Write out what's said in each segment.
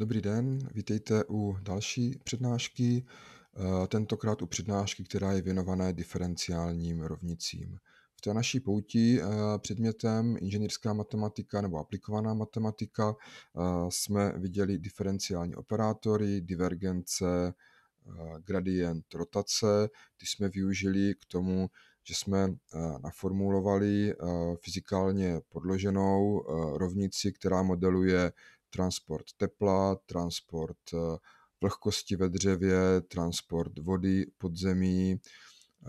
Dobrý den, vítejte u další přednášky, eh, tentokrát u přednášky, která je věnovaná diferenciálním rovnicím. V té naší pouti eh, předmětem inženýrská matematika nebo aplikovaná matematika eh, jsme viděli diferenciální operátory, divergence, gradient, rotace. Ty jsme využili k tomu, že jsme naformulovali fyzikálně podloženou rovnici, která modeluje transport tepla, transport eh, vlhkosti ve dřevě, transport vody podzemí,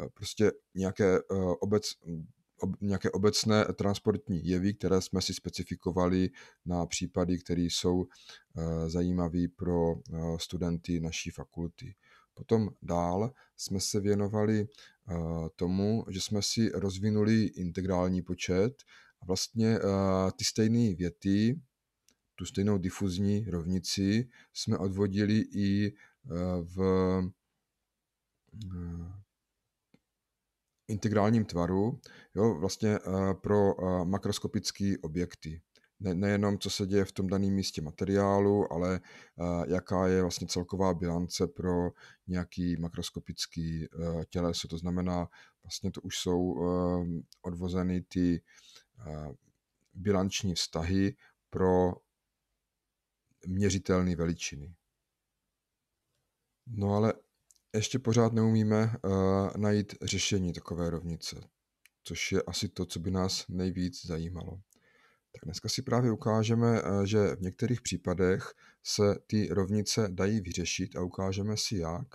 eh, prostě nějaké, eh, obec, ob, nějaké obecné transportní jevy, které jsme si specifikovali na případy, které jsou zajímavé pro studenty naší fakulty. Potom dál jsme se věnovali tomu, že jsme si rozvinuli integrální počet a vlastně ty stejné věty tu stejnou difuzní rovnici jsme odvodili i eh, v eh, integrálním tvaru, jo, vlastně eh, pro makroskopické objekty. Ne, nejenom, co se děje v tom daném místě materiálu, ale jaká je vlastně celková bilance pro nějaký makroskopický těleso. To znamená, vlastně to už jsou odvozeny ty bilanční vztahy pro měřitelné veličiny. No ale ještě pořád neumíme uh, najít řešení takové rovnice, což je asi to, co by nás nejvíc zajímalo. Tak dneska si právě ukážeme, eh, že v některých případech se ty rovnice dají vyřešit a ukážeme si jak.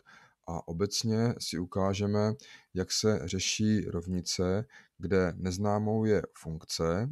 A obecně si ukážeme, jak se řeší rovnice, kde neznámou je funkce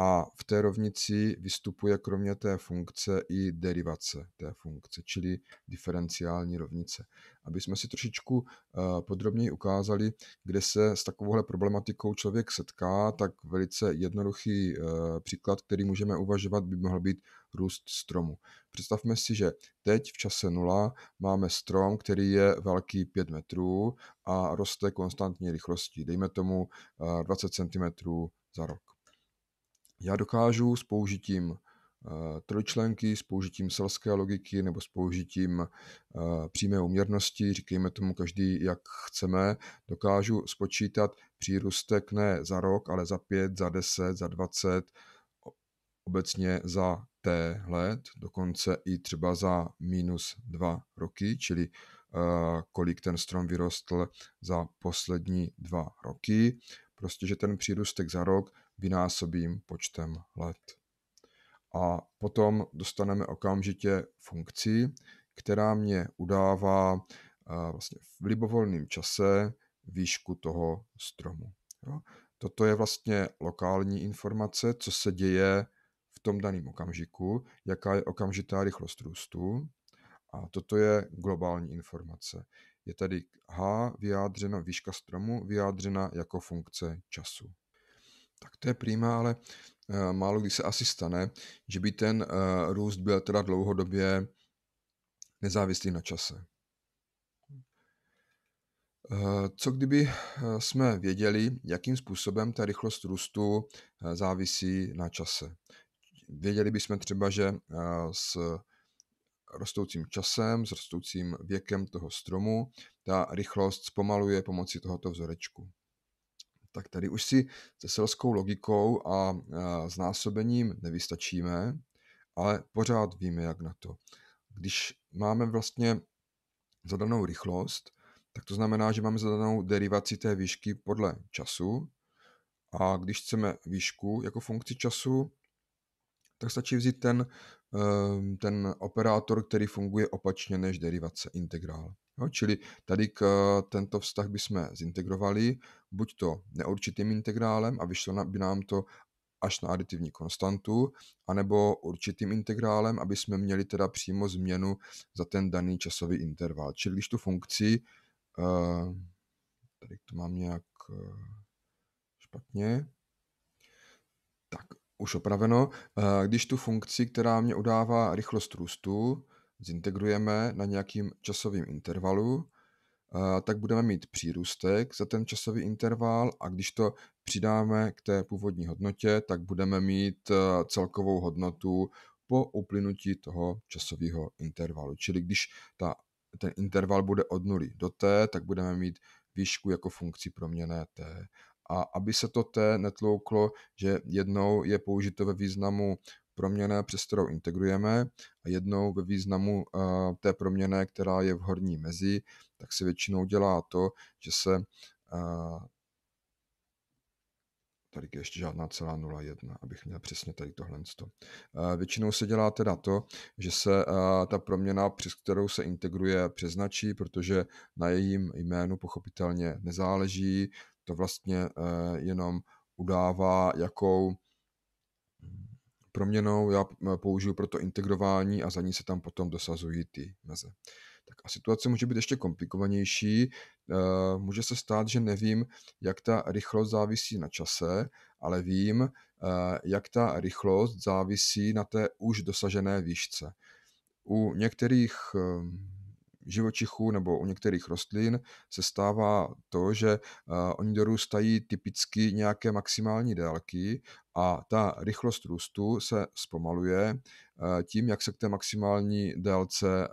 a v té rovnici vystupuje kromě té funkce i derivace té funkce, čili diferenciální rovnice. Aby jsme si trošičku eh, podrobněji ukázali, kde se s takovouhle problematikou člověk setká, tak velice jednoduchý eh, příklad, který můžeme uvažovat, by mohl být růst stromu. Představme si, že teď v čase nula máme strom, který je velký 5 metrů a roste konstantní rychlostí, dejme tomu 20 eh, cm za rok. Já dokážu s použitím eh, trojčlenky s použitím selské logiky nebo s použitím eh, přímé uměrnosti, říkejme tomu každý, jak chceme, dokážu spočítat přírůstek ne za rok, ale za pět, za deset, za dvacet, obecně za T let, dokonce i třeba za minus dva roky, čili eh, kolik ten strom vyrostl za poslední dva roky. Prostě, že ten přírůstek za rok vynásobím počtem let. A potom dostaneme okamžitě funkci, která mě udává eh, vlastně v libovolném čase výšku toho stromu. Toto je vlastně lokální informace, co se děje v tom daném okamžiku, jaká je okamžitá rychlost růstu. A toto je globální informace. Je tady H vyjádřena výška stromu, vyjádřena jako funkce času tak to je prýma, ale eh, málo kdy se asi stane, že by ten eh, růst byl teda dlouhodobě nezávislý na čase. Eh, co kdyby jsme věděli, jakým způsobem ta rychlost růstu závisí na čase? Věděli bychom třeba, že s rostoucím časem, s rostoucím věkem toho stromu, ta rychlost zpomaluje pomocí tohoto vzorečku tak tady už si se selskou logikou a násobením nevystačíme, ale pořád víme, jak na to. Když máme vlastně zadanou rychlost, tak to znamená, že máme zadanou derivaci té výšky podle času a když chceme výšku jako funkci času, tak stačí vzít ten, ehm, ten operátor, který funguje opačně než derivace, integrál. Jo, čili tady k, tento vztah bychom zintegrovali buď to neurčitým integrálem a vyšlo by nám to až na aditivní konstantu, anebo určitým integrálem, aby jsme měli teda přímo změnu za ten daný časový interval. Čili když tu funkci, ehm, tady to mám nějak eh, špatně, už opraveno, eh, když tu funkci, která mě udává rychlost růstu, zintegrujeme na nějakým časovým intervalu, eh, tak budeme mít přírůstek za ten časový interval a když to přidáme k té původní hodnotě, tak budeme mít eh, celkovou hodnotu po uplynutí toho časového intervalu. Čili když ta, ten interval bude od nuly do t, tak budeme mít výšku jako funkci proměné t a aby se to té netlouklo, že jednou je použito ve významu proměné, přes kterou integrujeme a jednou ve významu eh, té proměné, která je v horní mezi, tak se většinou dělá to, že se eh, tady je ještě žádná celá 0,1, abych měl přesně tady tohle. Eh, většinou se dělá teda to, že se ta proměna, přes kterou se integruje, přeznačí, protože na jejím jménu pochopitelně nezáleží, to vlastně eh, jenom udává, jakou proměnou já eh, použiju pro to integrování a za ní se tam potom dosazují ty meze. Tak a situace může být ještě komplikovanější. Eh, může se stát, že nevím, jak ta rychlost závisí na čase, ale vím, jak ta rychlost závisí na té už dosažené výšce. U některých živočichů nebo u některých rostlin se stává to, že eh, oni dorůstají typicky nějaké maximální délky a ta rychlost růstu se zpomaluje eh, tím, jak se k té maximální délce eh,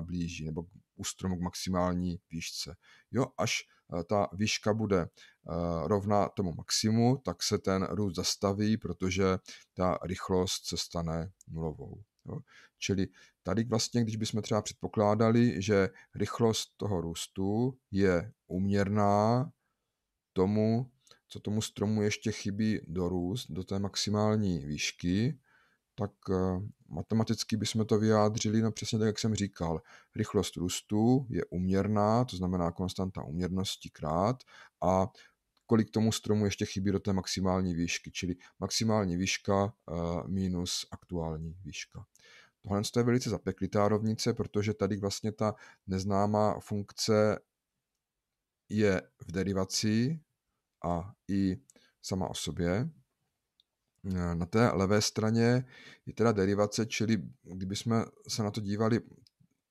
blíží nebo u stromu k maximální výšce. Jo, až ta výška bude rovná tomu maximu, tak se ten růst zastaví, protože ta rychlost se stane nulovou. Jo. Čili tady vlastně, když bychom třeba předpokládali, že rychlost toho růstu je uměrná tomu, co tomu stromu ještě chybí dorůst do té maximální výšky, tak eh, matematicky bychom to vyjádřili no přesně tak, jak jsem říkal. Rychlost růstu je uměrná, to znamená konstanta uměrnosti krát a kolik tomu stromu ještě chybí do té maximální výšky, čili maximální výška eh, minus aktuální výška. Tohle je velice zapeklitá rovnice, protože tady vlastně ta neznámá funkce je v derivaci a i sama o sobě. Eh, na té levé straně je teda derivace, čili kdybychom se na to dívali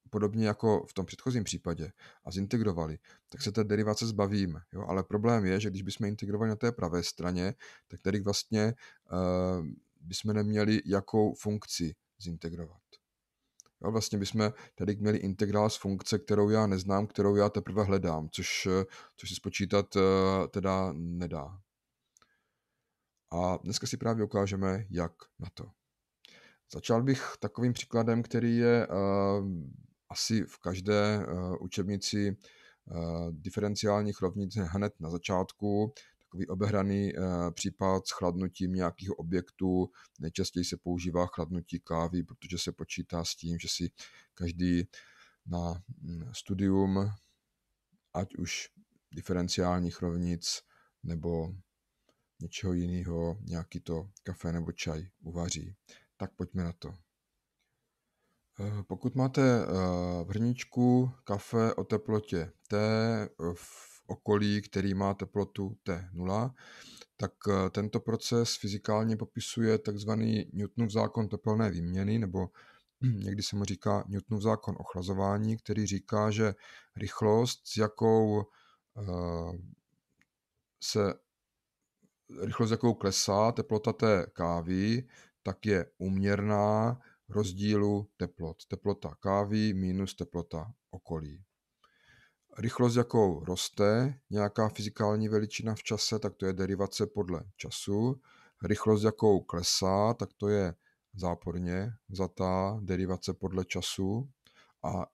podobně jako v tom předchozím případě a zintegrovali, tak se té derivace zbavíme. Jo? Ale problém je, že když bychom integrovali na té pravé straně, tak tady vlastně uh, bychom neměli jakou funkci zintegrovat. Jo, vlastně bychom tady měli integrál z funkce, kterou já neznám, kterou já teprve hledám, což, což si spočítat uh, teda nedá. A dneska si právě ukážeme, jak na to. Začal bych takovým příkladem, který je eh, asi v každé eh, učebnici eh, diferenciálních rovnic hned na začátku takový obehraný eh, případ s chladnutím nějakého objektu. Nejčastěji se používá chladnutí kávy, protože se počítá s tím, že si každý na mm, studium, ať už diferenciálních rovnic nebo něčeho jiného, nějaký to kafe nebo čaj uvaří. Tak pojďme na to. Eh, pokud máte eh, v hrníčku kafe o teplotě T eh, v okolí, který má teplotu T0, tak tento proces fyzikálně popisuje takzvaný Newtonův zákon tepelné výměny, nebo někdy se mu říká Newtonův zákon ochlazování, který říká, že rychlost, s jakou se rychlost, jakou klesá teplota té kávy, tak je uměrná rozdílu teplot. Teplota kávy minus teplota okolí. Rychlost, jakou roste nějaká fyzikální veličina v čase, tak to je derivace podle času. Rychlost, jakou klesá, tak to je záporně za ta derivace podle času. A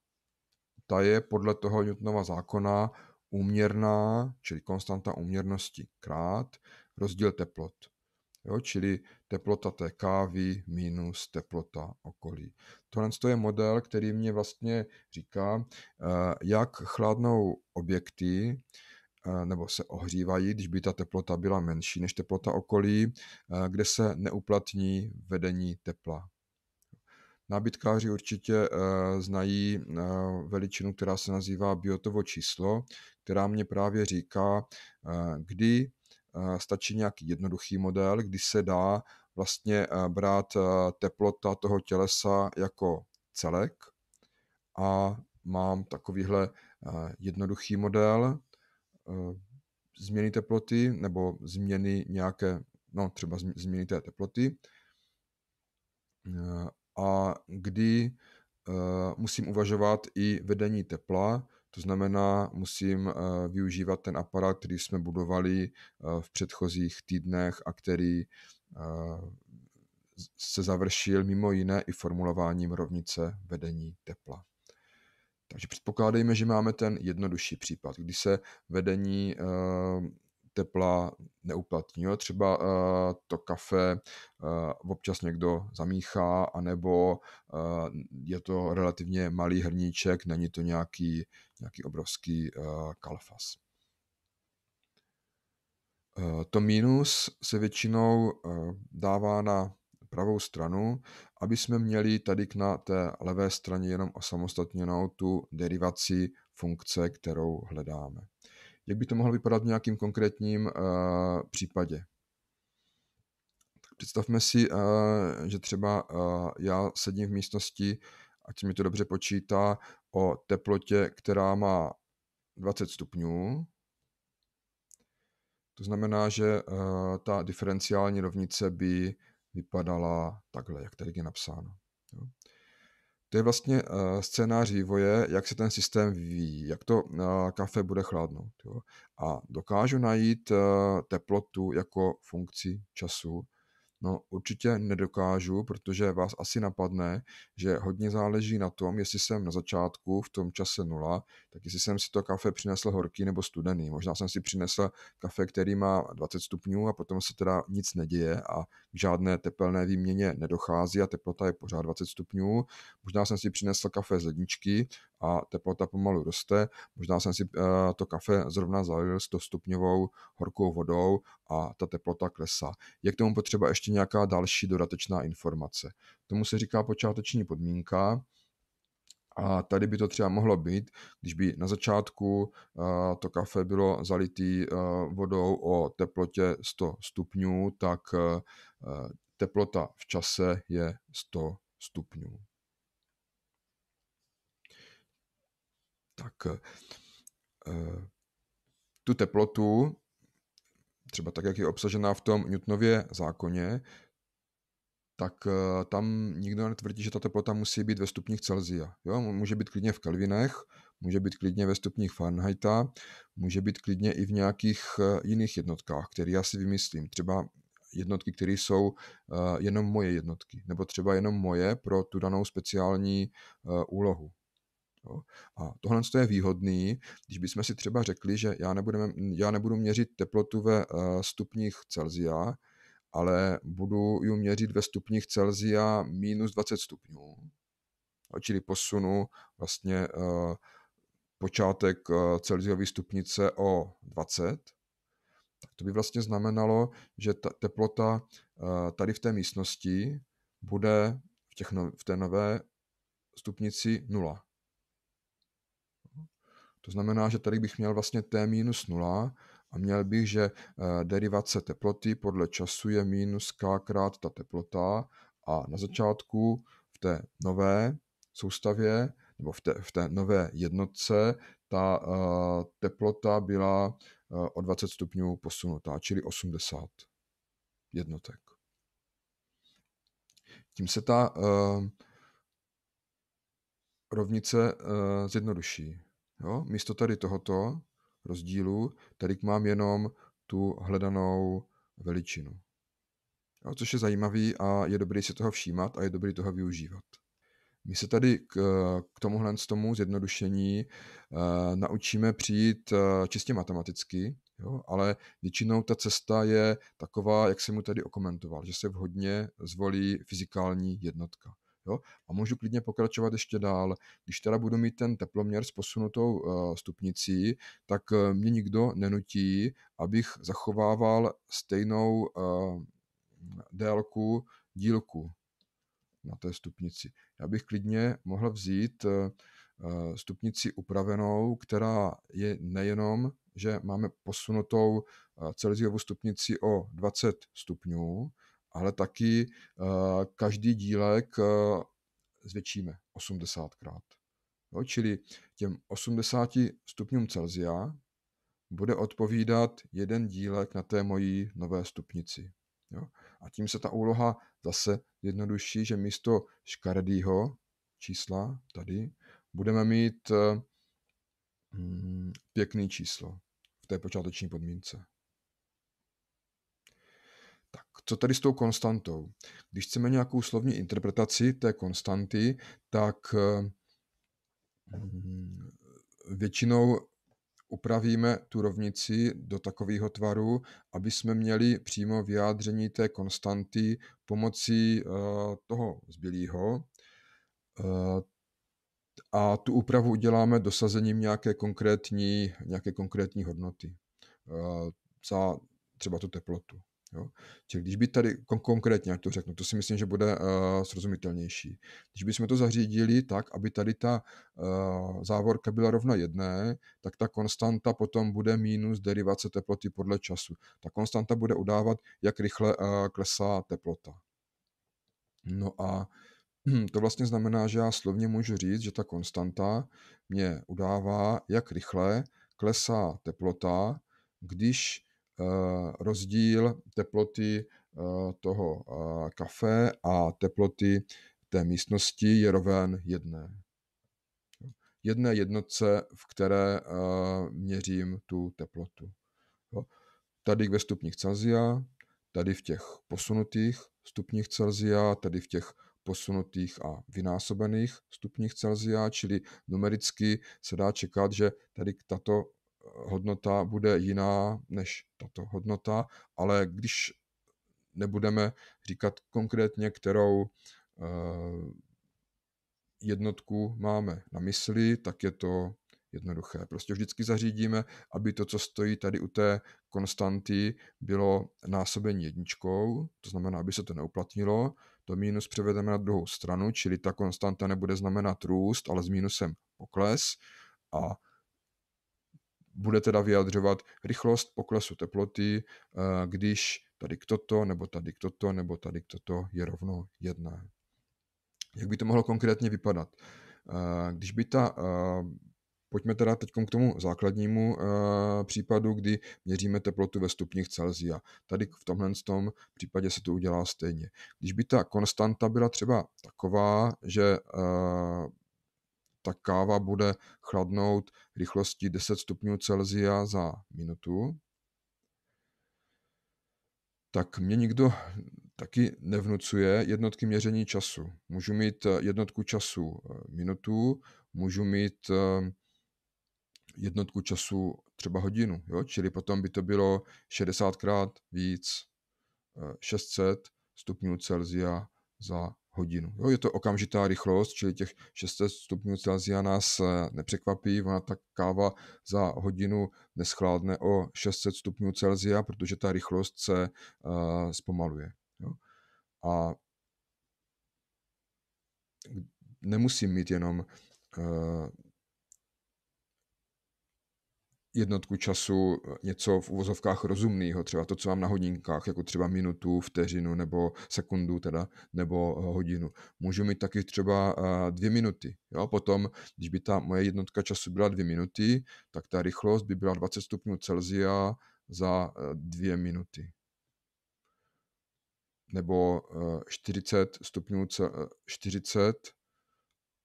ta je podle toho Newtonova zákona úměrná, čili konstanta úměrnosti krát rozdíl teplot. Jo? Čili teplota té kávy minus teplota okolí. Tohle je model, který mě vlastně říká, eh, jak chladnou objekty eh, nebo se ohřívají, když by ta teplota byla menší než teplota okolí, eh, kde se neuplatní vedení tepla. Nábytkáři určitě znají veličinu, která se nazývá biotovo číslo, která mě právě říká, kdy Eh, stačí nějaký jednoduchý model, kdy se dá vlastně eh, brát eh, teplota toho tělesa jako celek a mám takovýhle jednoduchý model změny teploty nebo změny nějaké, no třeba změny té teploty a kdy musím uvažovat i vedení tepla to znamená, musím eh, využívat ten aparát, který jsme budovali eh, v předchozích týdnech a který eh, se završil mimo jiné i formulováním rovnice vedení tepla. Takže předpokládejme, že máme ten jednodušší případ, kdy se vedení tepla neuplatní. Jo? Třeba uh, to kafe uh, občas někdo zamíchá, anebo uh, je to relativně malý hrníček, není to nějaký, nějaký obrovský uh, kalfas. Uh, to mínus se většinou uh, dává na pravou stranu, aby jsme měli tady na té levé straně jenom osamostatněnou tu derivaci funkce, kterou hledáme. Jak by to mohlo vypadat v nějakým konkrétním eh, případě? Představme si, eh, že třeba eh, já sedím v místnosti, ať mi to dobře počítá, o teplotě, která má 20 stupňů. To znamená, že ta diferenciální rovnice by vypadala takhle, jak tady je napsáno. To je vlastně uh, scénář vývoje, jak se ten systém vyvíjí, jak to uh, kafe bude chladnout. Jo. A dokážu najít uh, teplotu jako funkci času No určitě nedokážu, protože vás asi napadne, že hodně záleží na tom, jestli jsem na začátku v tom čase nula, tak jestli jsem si to kafe přinesl horký nebo studený. Možná jsem si přinesl kafe, který má 20 stupňů a potom se teda nic neděje a k žádné tepelné výměně nedochází a teplota je pořád 20 stupňů. Možná jsem si přinesl kafe z ledničky a teplota pomalu roste. Možná jsem si eh, to kafe zrovna zalil 100 stupňovou horkou vodou a ta teplota klesá. Je k tomu potřeba ještě nějaká další dodatečná informace. Tomu se říká počáteční podmínka. A tady by to třeba mohlo být, když by na začátku eh, to kafe bylo zalitý eh, vodou o teplotě 100 stupňů, tak teplota v čase je 100 stupňů. tak eh, eh, tu teplotu, třeba tak, jak je obsažená v tom Newtonově zákoně, tak eh, tam nikdo netvrdí, že ta teplota musí být ve stupních Celzia. Jo? Může být klidně v Kelvinech, může být klidně ve stupních Fahrenheita, může být klidně i v nějakých jiných jednotkách, které já si vymyslím. Třeba jednotky, které jsou jenom moje jednotky, nebo třeba jenom moje pro tu danou speciální úlohu. Jo? A tohle je výhodný, když bychom si třeba řekli, že já, nebudeme, já nebudu měřit teplotu ve eh, stupních Celzia, ale budu ji měřit ve stupních Celzia minus 20 stupňů. A čili posunu vlastně eh, počátek eh, Celziové stupnice o 20, tak to by vlastně znamenalo, že ta teplota tady v té místnosti bude v, těch no, v té nové stupnici 0. To znamená, že tady bych měl vlastně T minus 0 a měl bych, že eh, derivace teploty podle času je minus K krát ta teplota a na začátku v té nové soustavě nebo v té, v té nové jednotce ta eh, teplota byla eh, o 20 stupňů posunutá, čili 80 jednotek. Tím se ta rovnice zjednoduší. Jo? Místo tady tohoto rozdílu, tady mám jenom tu hledanou veličinu. Jo? Což je zajímavý a je dobré si toho všímat a je dobré toho využívat. My se tady k, k tomuhle z tomu zjednodušení eh, naučíme přijít eh, čistě matematicky, jo? ale většinou ta cesta je taková, jak jsem mu tady okomentoval, že se vhodně zvolí fyzikální jednotka. Jo? A můžu klidně pokračovat ještě dál. Když teda budu mít ten teploměr s posunutou eh, stupnicí, tak eh, mě nikdo nenutí, abych zachovával stejnou eh, délku dílku na té stupnici. Já bych klidně mohl vzít stupnici upravenou, která je nejenom, že máme posunutou Celsiovou stupnici o 20 stupňů, ale taky eh, každý dílek eh, zvětšíme 80krát. Jo, čili těm 80 stupňům Celzia bude odpovídat jeden dílek na té mojí nové stupnici. Jo? A tím se ta úloha zase jednodušší, že místo škaredýho čísla tady budeme mít eh, mm, pěkný číslo v té počáteční podmínce. Tak co tady s tou konstantou? Když chceme nějakou slovní interpretaci té konstanty, tak eh, hm, většinou upravíme tu rovnici do takového tvaru, aby jsme měli přímo vyjádření té konstanty pomocí eh, toho zbylého. Eh, a tu úpravu uděláme dosazením nějaké konkrétní, nějaké konkrétní hodnoty za třeba tu teplotu. Jo? Čili když by tady kon- konkrétně, jak to řeknu, to si myslím, že bude uh, srozumitelnější. Když bychom to zařídili tak, aby tady ta uh, závorka byla rovna jedné, tak ta konstanta potom bude minus derivace teploty podle času. Ta konstanta bude udávat, jak rychle uh, klesá teplota. No a to vlastně znamená, že já slovně můžu říct, že ta konstanta mě udává, jak rychle klesá teplota, když Eh, rozdíl teploty eh, toho eh, kafe a teploty té místnosti je roven jedné. Jedné jednotce, v které měřím tu teplotu. Tady ve stupních Celzia, tady v těch posunutých stupních Celzia, tady v těch posunutých a vynásobených stupních Celzia, čili numericky se dá čekat, že tady tato hodnota bude jiná než tato hodnota, ale když nebudeme říkat konkrétně, kterou eh, jednotku máme na mysli, tak je to jednoduché. Prostě vždycky zařídíme, aby to, co stojí tady u té konstanty, bylo násobení jedničkou, to znamená, aby se to neuplatnilo. To mínus převedeme na druhou stranu, čili ta konstanta nebude znamenat růst, ale s mínusem pokles. A bude teda vyjadřovat rychlost poklesu teploty, eh, když tady k toto, nebo tady k toto, nebo tady k toto je rovno jedné. Jak by to mohlo konkrétně vypadat? Eh, když by ta eh, Pojďme teda teď k tomu základnímu případu, kdy měříme teplotu ve stupních Celsia. Tady v tomhle tom případě se to udělá stejně. Když by ta konstanta byla třeba taková, že ta káva bude chladnout rychlostí 10 stupňů Celzia za minutu, tak mě nikdo taky nevnucuje jednotky měření času. Můžu mít eh, jednotku času eh, minutu, můžu mít eh, jednotku času třeba hodinu, jo? čili potom by to bylo 60 krát víc 600 stupňů Celzia za hodinu. Jo, je to okamžitá rychlost, čili těch 600 stupňů Celsia nás eh, nepřekvapí, ona ta káva za hodinu neschládne o 600 stupňů Celsia, protože ta rychlost se uh, zpomaluje. Jo. A nemusím mít jenom uh, jednotku času eh, něco v uvozovkách rozumného, třeba to, co mám na hodinkách, jako třeba minutu, vteřinu nebo sekundu teda, nebo eh, hodinu. Můžu mít taky třeba eh, dvě minuty. Jo? Potom, když by ta moje jednotka času byla dvě minuty, tak ta rychlost by byla 20 stupňů Celzia za dvě minuty. Nebo 40 stupňů, 40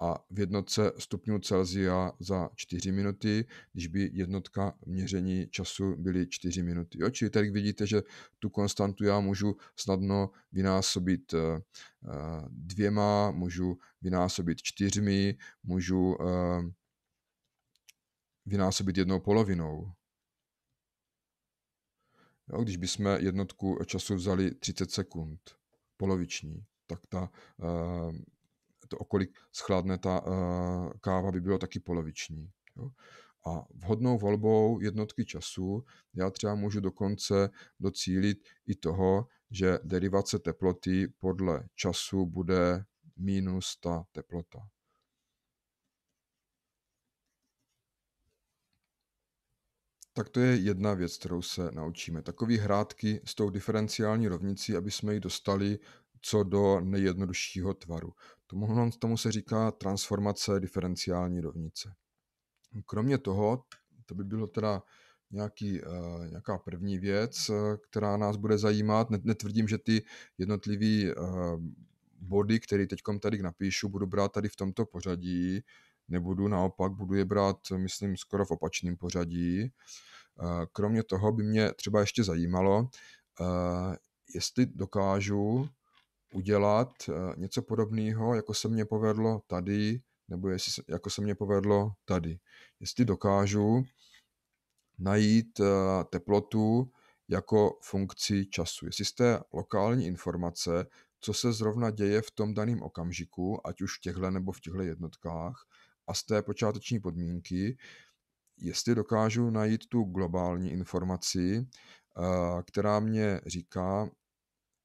a v jednotce stupňů Celzia za 4 minuty, když by jednotka měření času byly 4 minuty. Jo? Čili tady vidíte, že tu konstantu já můžu snadno vynásobit eh, eh, dvěma, můžu vynásobit čtyřmi, můžu eh, vynásobit jednou polovinou. Jo? Když bychom jednotku času vzali 30 sekund, poloviční, tak ta to okolik schladne ta eh, káva, by bylo taky poloviční. Jo? A vhodnou volbou jednotky času já třeba můžu dokonce docílit i toho, že derivace teploty podle času bude minus ta teplota. Tak to je jedna věc, kterou se naučíme. Takový hrátky s tou diferenciální rovnicí, aby jsme ji dostali co do nejjednoduššího tvaru. Tomu, no, tomu se říká transformace diferenciální rovnice. Kromě toho, to by bylo teda nějaký, eh, nějaká první věc, eh, která nás bude zajímat. Netvrdím, že ty jednotlivé eh, body, které teď tady napíšu, budu brát tady v tomto pořadí, nebudu, naopak budu je brát, myslím, skoro v opačném pořadí. Kromě toho by mě třeba ještě zajímalo, jestli dokážu udělat eh, něco podobného, jako se mě povedlo tady, nebo jestli, jako se mě povedlo tady. Jestli dokážu najít eh, teplotu jako funkci času. Jestli jste lokální informace, co se zrovna děje v tom daném okamžiku, ať už v těchto nebo v těchto jednotkách, a z té počáteční podmínky, jestli dokážu najít tu globální informaci, eh, která mě říká,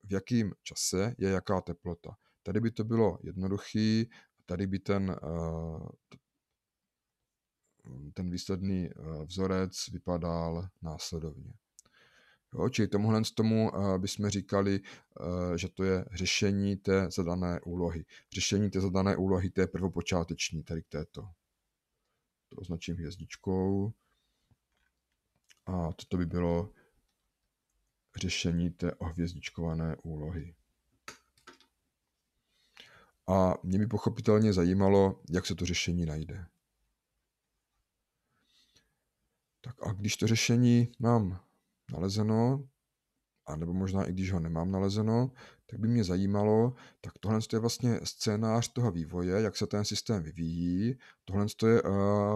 v jakém čase je jaká teplota. Tady by to bylo jednoduchý, tady by ten, eh, ten výsledný eh, vzorec vypadal následovně. Jo, čili tomuhle z tomu eh, bychom říkali, že to je řešení té zadané úlohy. Řešení té zadané úlohy té prvopočáteční, tady k této. To označím hvězdičkou. A toto by bylo řešení té ohvězdičkované úlohy. A mě by pochopitelně zajímalo, jak se to řešení najde. Tak a když to řešení mám nalezeno, anebo možná i když ho nemám nalezeno, tak by mě zajímalo, tak tohle je vlastně scénář toho vývoje, jak se ten systém vyvíjí, tohle je uh,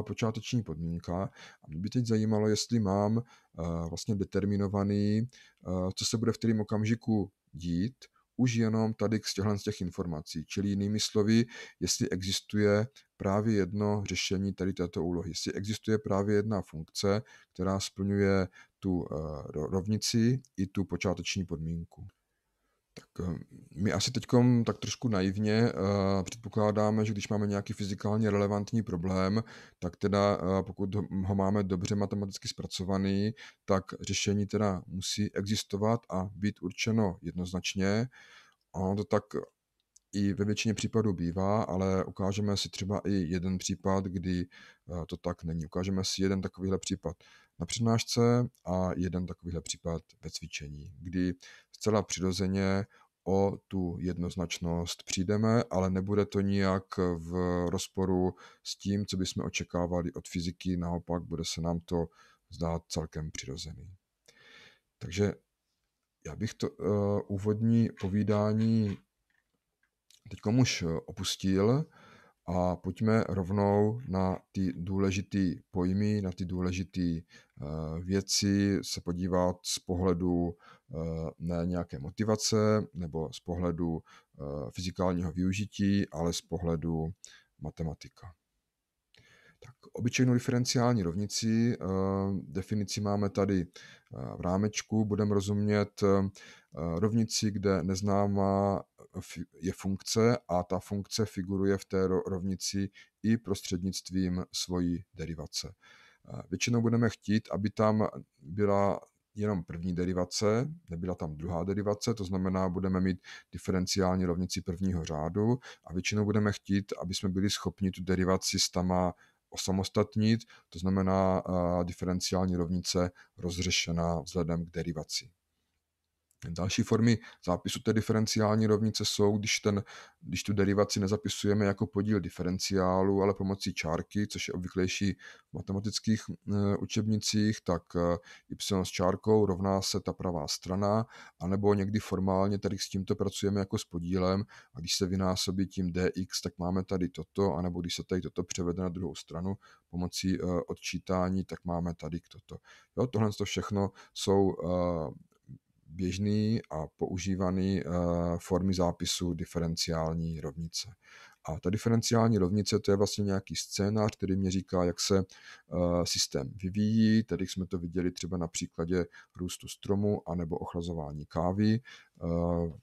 počáteční podmínka a mě by teď zajímalo, jestli mám uh, vlastně determinovaný, uh, co se bude v kterém okamžiku dít, už jenom tady z těchto z těch informací. Čili jinými slovy, jestli existuje právě jedno řešení tady této úlohy, jestli existuje právě jedna funkce, která splňuje tu rovnici i tu počáteční podmínku. Tak eh, my asi teď tak trošku naivně uh, předpokládáme, že když máme nějaký fyzikálně relevantní problém, tak teda uh, pokud ho máme dobře matematicky zpracovaný, tak řešení teda musí existovat a být určeno jednoznačně. Ono to tak i ve většině případů bývá, ale ukážeme si třeba i jeden případ, kdy eh, to tak není. Ukážeme si jeden takovýhle případ na přednášce a jeden takovýhle případ ve cvičení, kdy zcela přirozeně o tu jednoznačnost přijdeme, ale nebude to nijak v rozporu s tím, co bychom očekávali od fyziky, naopak bude se nám to zdát celkem přirozený. Takže já bych to uh, úvodní povídání teď už eh, opustil a pojďme rovnou na ty důležité pojmy, na ty důležité eh, věci, se podívat z pohledu eh, ne nějaké motivace nebo z pohledu fyzikálního využití, ale z pohledu matematika. Tak obyčejnou diferenciální rovnici, definici máme tady v rámečku, budeme rozumět rovnici, kde neznámá je funkce a ta funkce figuruje v té rovnici i prostřednictvím svojí derivace. Většinou budeme chtít, aby tam byla jenom první derivace, nebyla tam druhá derivace, to znamená, budeme mít diferenciální rovnici prvního řádu a většinou budeme chtít, aby jsme byli schopni tu derivaci tama osamostatnit, to znamená diferenciální rovnice rozřešená vzhledem k derivaci. Další formy zápisu té diferenciální rovnice jsou, když, ten, když tu derivaci nezapisujeme jako podíl diferenciálu, ale pomocí čárky, což je obvyklejší v matematických e, učebnicích, tak e, y s čárkou rovná se ta pravá strana, anebo někdy formálně tady s tímto pracujeme jako s podílem a když se vynásobí tím dx, tak máme tady toto, anebo když se tady toto převede na druhou stranu pomocí e, odčítání, tak máme tady toto. Jo, tohle to všechno jsou běžný a používaný eh, formy zápisu diferenciální rovnice. A ta diferenciální rovnice to je vlastně nějaký scénář, který mě říká, jak se eh, systém vyvíjí. Tady jsme to viděli třeba na příkladě růstu stromu anebo ochlazování kávy. V eh,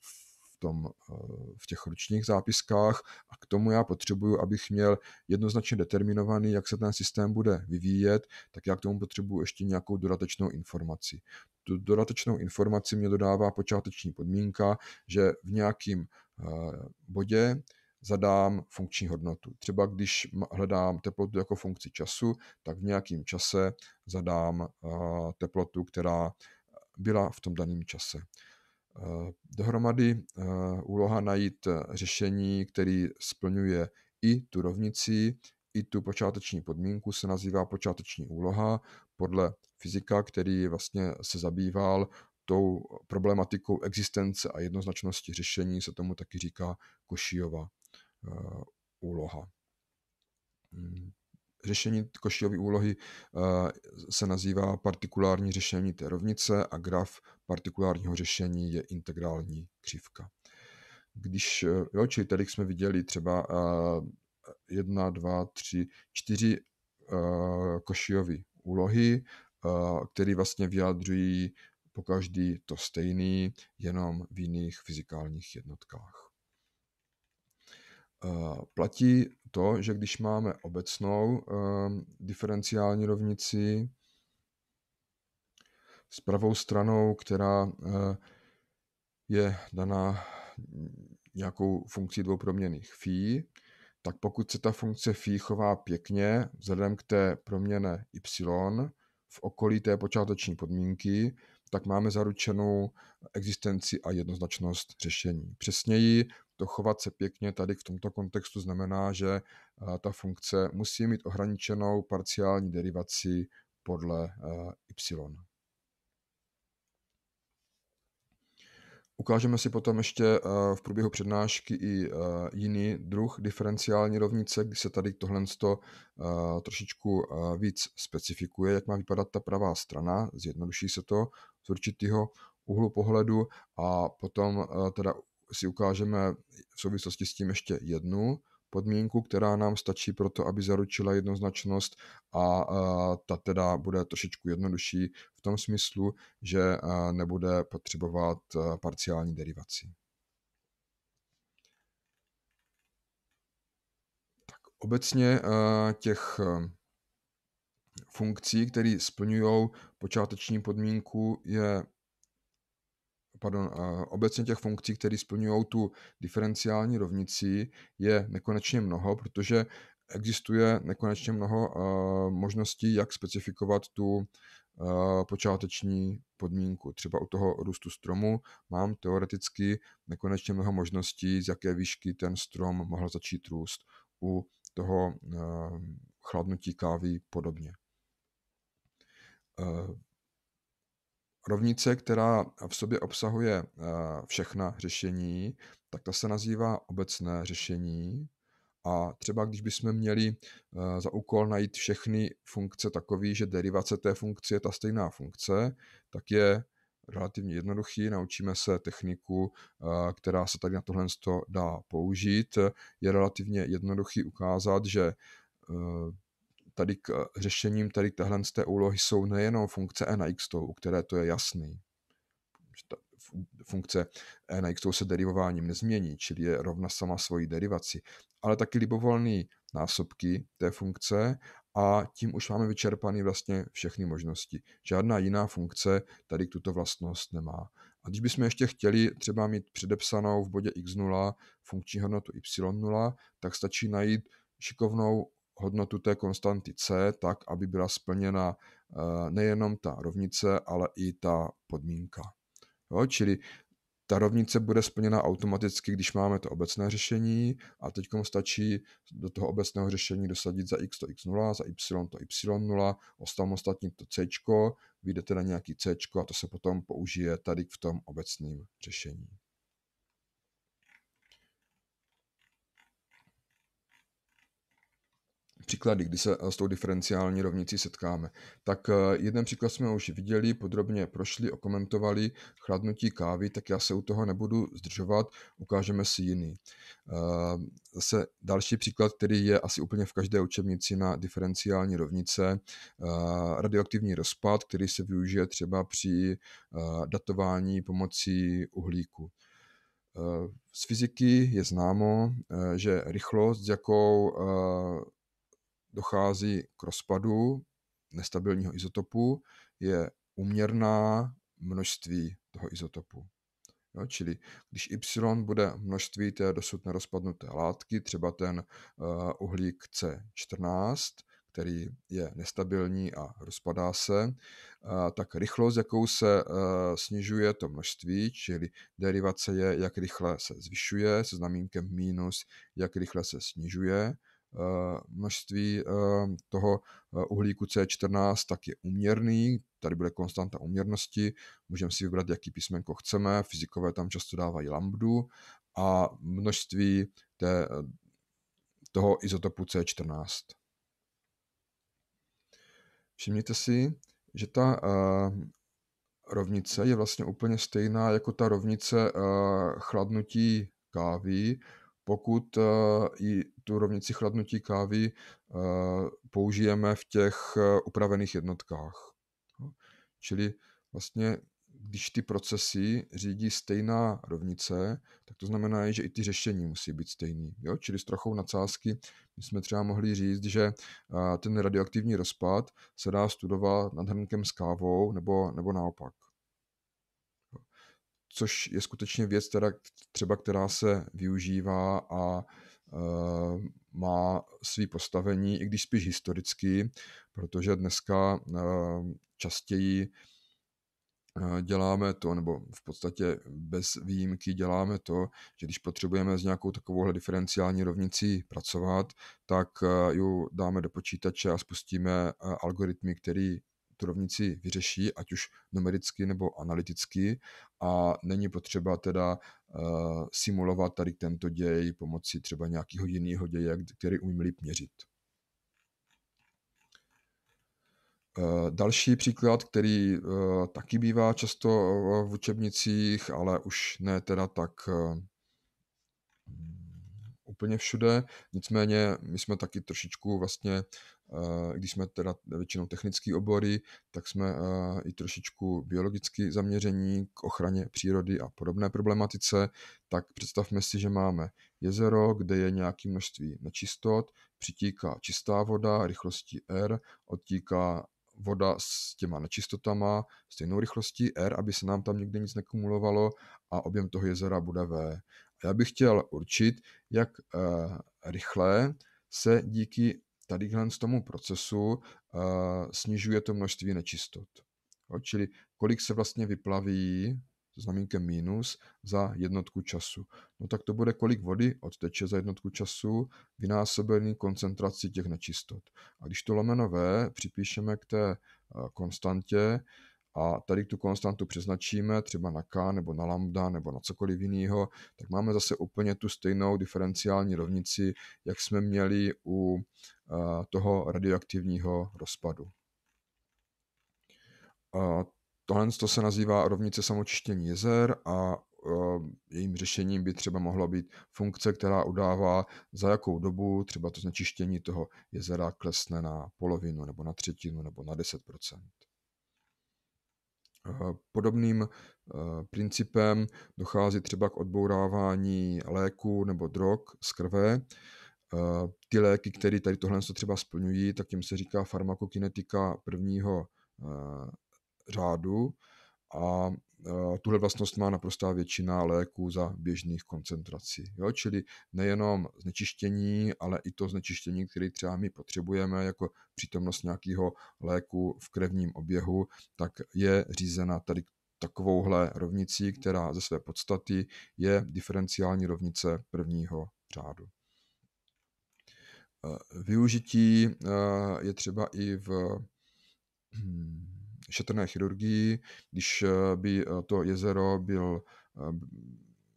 v, tom, eh, v těch ručních zápiskách a k tomu já potřebuju, abych měl jednoznačně determinovaný, jak se ten systém bude vyvíjet, tak já k tomu potřebuju ještě nějakou dodatečnou informaci. Tu dodatečnou informaci mě dodává počáteční podmínka, že v nějakým eh, bodě zadám funkční hodnotu. Třeba když hledám teplotu jako funkci času, tak v nějakém čase zadám eh, teplotu, která byla v tom daném čase. Eh, dohromady eh, úloha najít eh, řešení, který splňuje i tu rovnici, i tu počáteční podmínku se nazývá počáteční úloha podle fyzika, který vlastně se zabýval tou problematikou existence a jednoznačnosti řešení, se tomu taky říká Košijova úloha. Hmm. Řešení Košijovy úlohy eh, se nazývá partikulární řešení té rovnice a graf partikulárního řešení je integrální křivka. Když, eh, jo, čili tady jsme viděli třeba eh, jedna, dva, tři, čtyři Košijovy úlohy, které vlastně vyjadřují po každý to stejný, jenom v jiných fyzikálních jednotkách. Platí to, že když máme obecnou ehm, diferenciální rovnici s pravou stranou, která eh, je daná nějakou funkcí dvou proměných phi, tak pokud se ta funkce phi chová pěkně vzhledem k té proměně y v okolí té počáteční podmínky, tak máme zaručenou existenci a jednoznačnost řešení. Přesněji to chovat se pěkně tady v tomto kontextu znamená, že eh, ta funkce musí mít ohraničenou parciální derivaci podle eh, y. Ukážeme si potom ještě eh, v průběhu přednášky i jiný druh diferenciální rovnice, kdy se tady tohle trošičku víc specifikuje, jak má vypadat ta pravá strana, zjednoduší se to z určitého úhlu pohledu a potom teda si ukážeme v souvislosti s tím ještě jednu podmínku, která nám stačí pro to, aby zaručila jednoznačnost a ta teda bude trošičku jednodušší v tom smyslu, že nebude potřebovat parciální derivaci. Tak obecně těch funkcí, které splňují počáteční podmínku, je pardon, eh, obecně těch funkcí, které splňují tu diferenciální rovnici, je nekonečně mnoho, protože existuje nekonečně mnoho eh, možností, jak specifikovat tu eh, počáteční podmínku. Třeba u toho růstu stromu mám teoreticky nekonečně mnoho možností, z jaké výšky ten strom mohl začít růst. U toho chladnutí kávy podobně. Rovnice, která v sobě obsahuje eh, všechna řešení, tak ta se nazývá obecné řešení. A třeba když bychom měli eh, za úkol najít všechny funkce takový, že derivace té funkce je ta stejná funkce, tak je relativně jednoduchý, naučíme se techniku, eh, která se tady na tohle dá použít. Je relativně jednoduchý ukázat, že tady k eh, řešením tady téhle z té úlohy jsou nejenom funkce e na x, u které to je jasný. Funkce e na x se derivováním nezmění, čili je rovna sama svojí derivaci, ale taky libovolné násobky té funkce a tím už máme vyčerpané vlastně všechny možnosti. Žádná jiná funkce tady tuto vlastnost nemá. A když bychom ještě chtěli třeba mít předepsanou v bodě x0 funkční hodnotu y0, tak stačí najít šikovnou hodnotu té konstanty C tak, aby byla splněna eh, nejenom ta rovnice, ale i ta podmínka. Jo, čili ta rovnice bude splněna automaticky, když máme to obecné řešení a teď stačí do toho obecného řešení dosadit za x to x0, za y to y0, osamostatnit to c, vyjde teda nějaký c a to se potom použije tady v tom obecném řešení. příklady, kdy se eh, s tou diferenciální rovnicí setkáme. Tak eh, jeden příklad jsme už viděli, podrobně prošli, okomentovali chladnutí kávy, tak já se u toho nebudu zdržovat, ukážeme si jiný. Eh, zase další příklad, který je asi úplně v každé učebnici na diferenciální rovnice, radioaktivní rozpad, který se využije třeba při datování pomocí uhlíku. Z fyziky je známo, že rychlost, s jakou dochází k rozpadu nestabilního izotopu, je uměrná množství toho izotopu. Jo, čili když y bude množství té dosud nerozpadnuté látky, třeba ten eh, uhlík C14, který je nestabilní a rozpadá se, eh, tak rychlost, jakou se eh, snižuje to množství, čili derivace je, jak rychle se zvyšuje, se znamínkem minus, jak rychle se snižuje, Eh, množství eh, toho eh, uhlíku C14 tak je uměrný, tady bude konstanta uměrnosti, můžeme si vybrat, jaký písmenko chceme, fyzikové tam často dávají lambdu a množství té, toho izotopu C14. Všimněte si, že ta rovnice je vlastně úplně stejná jako ta rovnice chladnutí kávy, pokud eh, i tu rovnici chladnutí kávy eh, použijeme v těch eh, upravených jednotkách. Čili vlastně, když ty procesy řídí stejná rovnice, tak to znamená, že i ty řešení musí být stejný. Jo? Čili s trochou nadsázky my jsme třeba mohli říct, že ten radioaktivní rozpad se dá studovat nad hrnkem s kávou nebo, nebo naopak což je skutečně věc, teda, třeba která se využívá a e, má svý postavení, i když spíš historicky, protože dneska e, častěji e, děláme to, nebo v podstatě bez výjimky děláme to, že když potřebujeme s nějakou takovouhle diferenciální rovnicí pracovat, tak ju dáme do počítače a spustíme algoritmy, který tu rovnici vyřeší, ať už numericky nebo analyticky a není potřeba teda uh, simulovat tady tento děj pomocí třeba nějakého jiného děje, který umím líp měřit. Eh, další příklad, který eh, taky bývá často v učebnicích, ale už ne teda tak mm, úplně všude, nicméně my jsme taky trošičku vlastně Eh, když jsme teda většinou technické obory, tak jsme eh, i trošičku biologicky zaměření k ochraně přírody a podobné problematice, tak představme si, že máme jezero, kde je nějaké množství nečistot, přitíká čistá voda rychlostí R, odtíká voda s těma nečistotama stejnou rychlostí R, aby se nám tam nikdy nic nekumulovalo a objem toho jezera bude V. A já bych chtěl určit, jak eh, rychle se díky tady z tomu procesu snižuje to množství nečistot. Jo, čili kolik se vlastně vyplaví znamínkem minus za jednotku času. No tak to bude, kolik vody odteče za jednotku času vynásobený koncentraci těch nečistot. A když to lomeno V připíšeme k té konstantě a tady tu konstantu přeznačíme třeba na K nebo na lambda nebo na cokoliv jiného, tak máme zase úplně tu stejnou diferenciální rovnici, jak jsme měli u Eh, toho radioaktivního rozpadu. Tohle to se nazývá rovnice samočištění jezer a eh, jejím řešením by třeba mohla být funkce, která udává, za jakou dobu třeba to znečištění toho jezera klesne na polovinu, nebo na třetinu, nebo na 10 eh, Podobným principem dochází třeba k odbourávání léků nebo drog z krve, Eh, ty léky, které tady tohle se třeba splňují, tak jim se říká farmakokinetika prvního eh, řádu a eh, tuhle vlastnost má naprostá většina léků za běžných koncentrací. Jo? Čili nejenom znečištění, ale i to znečištění, které třeba my potřebujeme, jako přítomnost nějakého léku v krevním oběhu, tak je řízena tady takovouhle rovnicí, která ze své podstaty je diferenciální rovnice prvního řádu. Eh, využití eh, je třeba i v hm, šetrné chirurgii, když eh, by to jezero byl,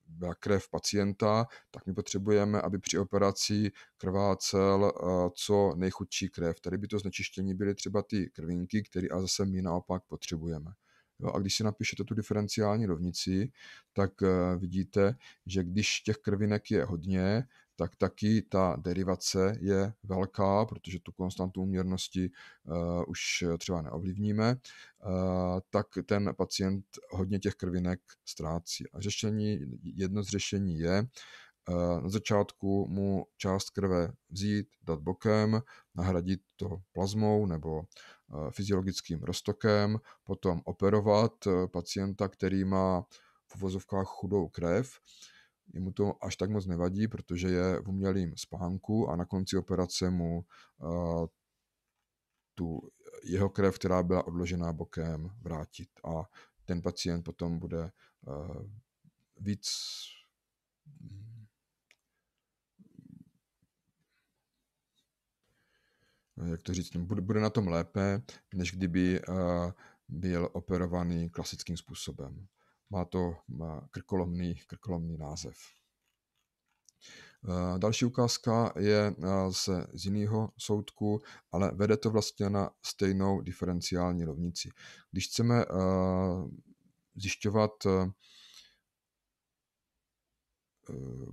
byla krev pacienta, tak my potřebujeme, aby při operaci krvácel co nejchudší krev. Tady by to znečištění byly třeba ty krvinky, které a zase my naopak potřebujeme. Jo, a když si napíšete tu diferenciální rovnici, tak vidíte, že když těch krvinek je hodně, tak taky ta derivace je velká, protože tu konstantu úměrnosti uh, už třeba neovlivníme, uh, tak ten pacient hodně těch krvinek ztrácí. A řešení, jedno z řešení je, eh, na začátku mu část krve vzít, dát bokem, nahradit to plazmou nebo fyziologickým roztokem, potom operovat pacienta, který má v uvozovkách chudou krev, jemu to až tak moc nevadí, protože je v umělém spánku a na konci operace mu uh, tu jeho krev, která byla odložená bokem, vrátit. A ten pacient potom bude uh, víc eh, jak to říct, bude na tom lépe, než kdyby uh, byl operovaný klasickým způsobem. Má to krkolomný, krkolomný název. Eh, další ukázka je eh, z, z jiného soudku, ale vede to vlastně na stejnou diferenciální rovnici. Když chceme eh, zjišťovat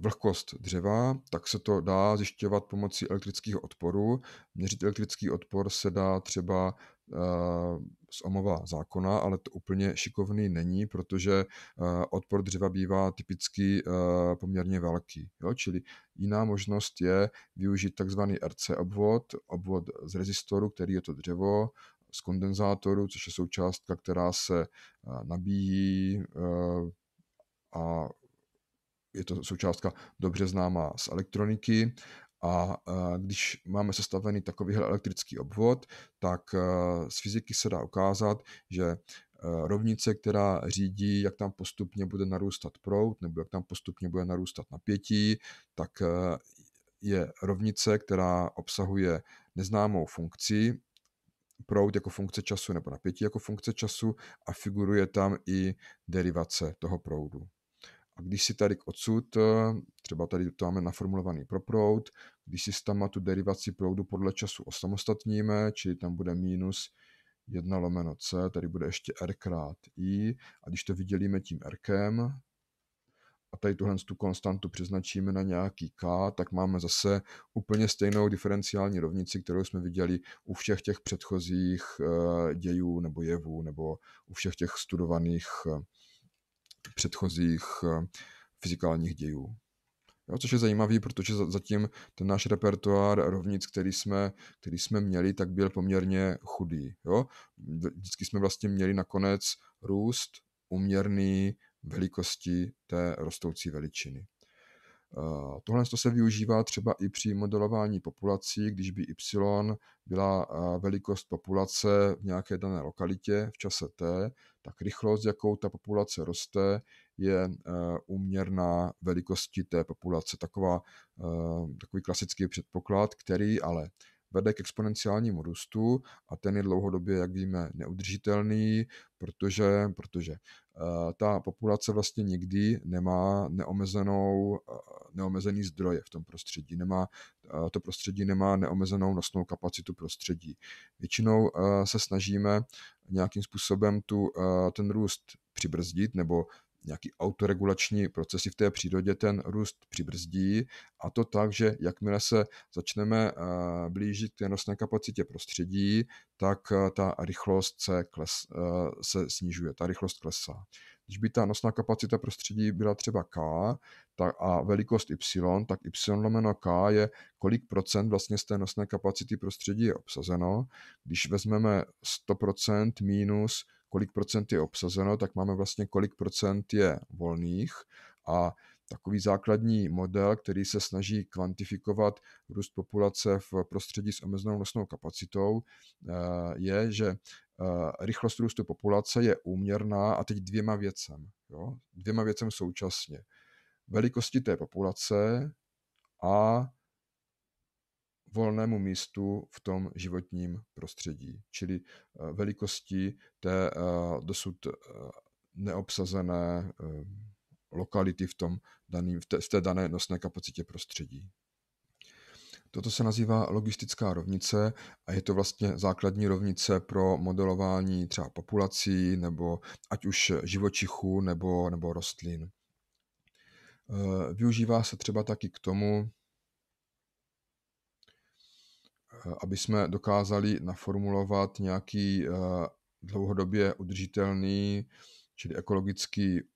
vlhkost dřeva, tak se to dá zjišťovat pomocí elektrického odporu. Měřit elektrický odpor se dá třeba z omova zákona, ale to úplně šikovný není, protože eh, odpor dřeva bývá typicky eh, poměrně velký. Jo? Čili jiná možnost je využít takzvaný RC obvod, obvod z rezistoru, který je to dřevo, z kondenzátoru, což je součástka, která se eh, nabíjí a je to součástka dobře známá z elektroniky a e, když máme sestavený takovýhle elektrický obvod, tak e, z fyziky se dá ukázat, že e, rovnice, která řídí, jak tam postupně bude narůstat proud nebo jak tam postupně bude narůstat napětí, tak je rovnice, která obsahuje neznámou funkci, proud jako funkce času nebo napětí jako funkce času a figuruje tam i derivace toho proudu. A když si tady k odsud, eh, třeba tady to máme naformulovaný pro proud, když si tam má tu derivaci proudu podle času osamostatníme, čili tam bude minus 1 lomeno c, tady bude ještě r krát i, a když to vydělíme tím r a tady tuhle tu konstantu přeznačíme na nějaký k, tak máme zase úplně stejnou diferenciální rovnici, kterou jsme viděli u všech těch předchozích eh, dějů nebo jevů, nebo u všech těch studovaných eh, předchozích eh, fyzikálních dějů. Jo, což je zajímavý, protože zatím ten náš repertoár rovnic, který jsme, který jsme měli, tak byl poměrně chudý. Jo? Vždycky jsme vlastně měli nakonec růst uměrný velikosti té rostoucí veličiny. Eh, tohle to se využívá třeba i při modelování populací, když by y byla eh, velikost populace v nějaké dané lokalitě v čase t, tak rychlost, jakou ta populace roste, je uměrná eh, velikosti té populace. Taková, takový klasický předpoklad, který ale vede k exponenciálnímu růstu a ten je dlouhodobě, jak víme, neudržitelný, protože, protože eh, ta populace vlastně nikdy nemá neomezenou, eh, neomezený zdroje v tom prostředí, nemá, eh, to prostředí nemá neomezenou nosnou kapacitu prostředí. Většinou se snažíme nějakým způsobem tu, ten růst přibrzdit nebo nějaký autoregulační procesy v té přírodě ten růst přibrzdí a to tak, že jakmile se začneme eh, blížit k té nosné kapacitě prostředí, tak eh, ta rychlost se, kles, eh, se snižuje, ta rychlost klesá. Když by ta nosná kapacita prostředí byla třeba K tak a velikost Y, tak Y lomeno K je kolik procent vlastně z té nosné kapacity prostředí je obsazeno. Když vezmeme 100% minus kolik procent je obsazeno, tak máme vlastně kolik procent je volných a takový základní model, který se snaží kvantifikovat růst populace v prostředí s omezenou nosnou kapacitou, eh, je, že eh, rychlost růstu populace je úměrná a teď dvěma věcem. Jo? Dvěma věcem současně. Velikosti té populace a volnému místu v tom životním prostředí, čili eh, velikosti té eh, dosud eh, neobsazené lokality v, tom daný, v, té, v té dané nosné kapacitě prostředí. Toto se nazývá logistická rovnice a je to vlastně základní rovnice pro modelování třeba populací nebo ať už živočichů nebo, nebo rostlin. Využívá se třeba taky k tomu, Eh, aby jsme dokázali naformulovat nějaký eh, dlouhodobě udržitelný, čili ekologicky eh,